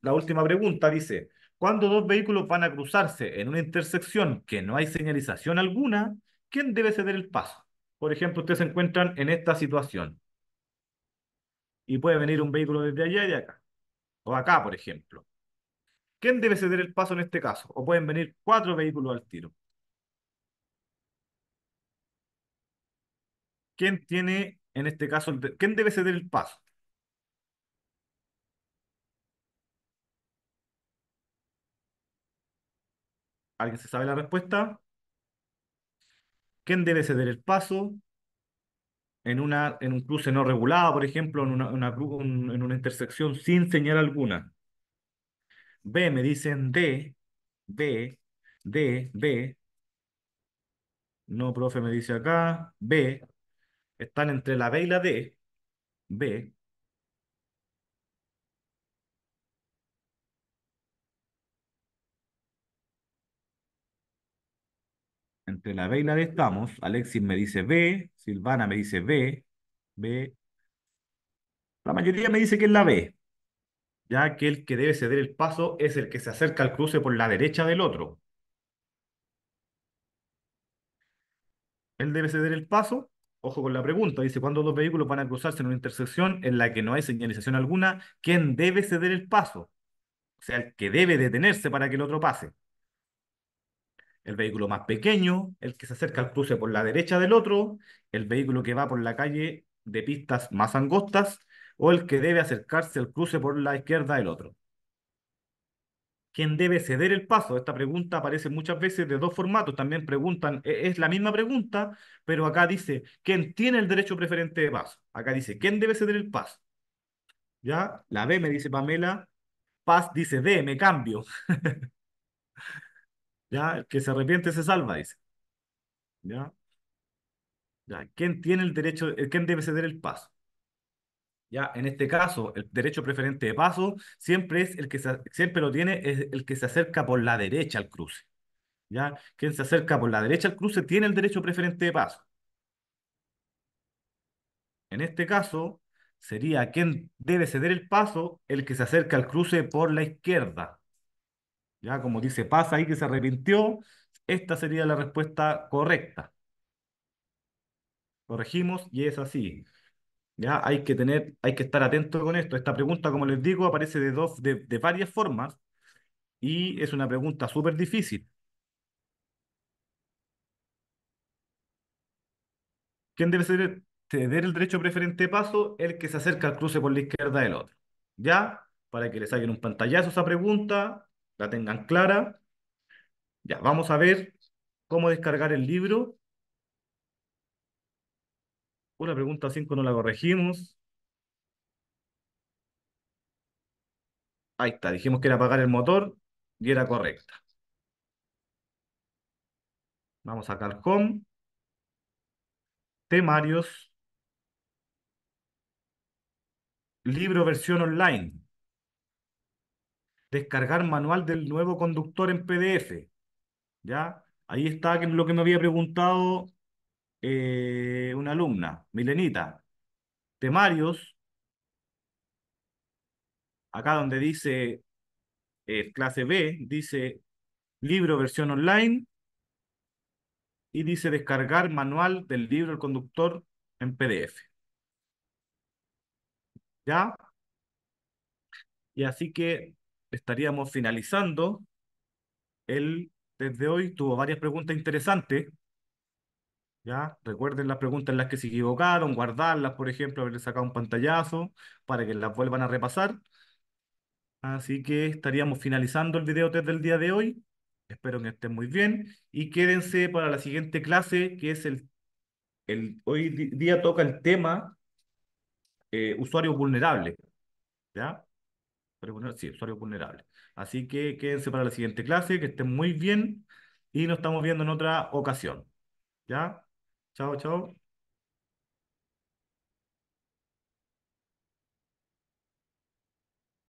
la última pregunta dice, cuando dos vehículos van a cruzarse en una intersección que no hay señalización alguna, ¿quién debe ceder el paso? Por ejemplo, ustedes se encuentran en esta situación. Y puede venir un vehículo desde allá y de acá. O acá, por ejemplo. ¿Quién debe ceder el paso en este caso? O pueden venir cuatro vehículos al tiro. ¿Quién tiene, en este caso, quién debe ceder el paso? ¿Alguien se sabe la respuesta? ¿Quién debe ceder el paso? En, una, en un cruce no regulado, por ejemplo, en una, en una intersección sin señal alguna. B, me dicen D, B, D, B. No, profe, me dice acá, B. Están entre la B y la D, B. Entre la B y la D estamos. Alexis me dice B, Silvana me dice B, B. La mayoría me dice que es la B ya que el que debe ceder el paso es el que se acerca al cruce por la derecha del otro. Él debe ceder el paso, ojo con la pregunta, dice, ¿cuándo dos vehículos van a cruzarse en una intersección en la que no hay señalización alguna, ¿quién debe ceder el paso? O sea, el que debe detenerse para que el otro pase. El vehículo más pequeño, el que se acerca al cruce por la derecha del otro, el vehículo que va por la calle de pistas más angostas, o el que debe acercarse al cruce por la izquierda del otro. ¿Quién debe ceder el paso? Esta pregunta aparece muchas veces de dos formatos. También preguntan, e-, es la misma pregunta, pero acá dice, ¿quién tiene el derecho preferente de paso? Acá dice, ¿quién debe ceder el paso? ¿Ya? La B me dice Pamela, Paz dice D, me cambio. ¿Ya? El que se arrepiente se salva, dice. ¿Ya? ¿Ya? ¿Quién tiene el derecho, eh, quién debe ceder el paso? en este caso, el derecho preferente de paso siempre es el que lo tiene es el que se acerca por la derecha al cruce. ¿Ya? Quien se acerca por la derecha al cruce tiene el derecho preferente de paso. En este caso, sería quien debe ceder el paso el que se acerca al cruce por la izquierda. Ya, como dice, pasa ahí que se arrepintió, esta sería la respuesta correcta. Corregimos y es así. ¿ya? Hay que tener, hay que estar atento con esto. Esta pregunta, como les digo, aparece de, dos, de, varias formas y es una pregunta súper difícil. ¿Quién debe tener el derecho preferente de paso? El que se acerca al cruce por la izquierda del otro. ¿Ya? Para que le saquen un pantallazo esa pregunta, la tengan clara. Ya, vamos a ver cómo descargar el libro una pregunta 5 no la corregimos. Ahí está, dijimos que era apagar el motor y era correcta. Vamos acá al home. Temarios. Libro versión online. Descargar manual del nuevo conductor en PDF. ¿Ya? Ahí está lo que me había preguntado eh, una alumna, Milenita, temarios, acá donde dice eh, clase B, dice libro versión online y dice descargar manual del libro El Conductor en PDF. ¿Ya? Y así que estaríamos finalizando. Él desde hoy tuvo varias preguntas interesantes. Recuerden las preguntas en las que se equivocaron, guardarlas, por ejemplo, haberle sacado un pantallazo para que las vuelvan a repasar. Así que estaríamos finalizando el video del día de hoy. Espero que estén muy bien y quédense para la siguiente clase, que es el, hoy día toca el tema eh, usuarios vulnerables, ¿ya? sí, usuarios vulnerables. Así que quédense para la siguiente clase, que estén muy bien y nos estamos viendo en otra ocasión. ¿Ya? Chao, chao.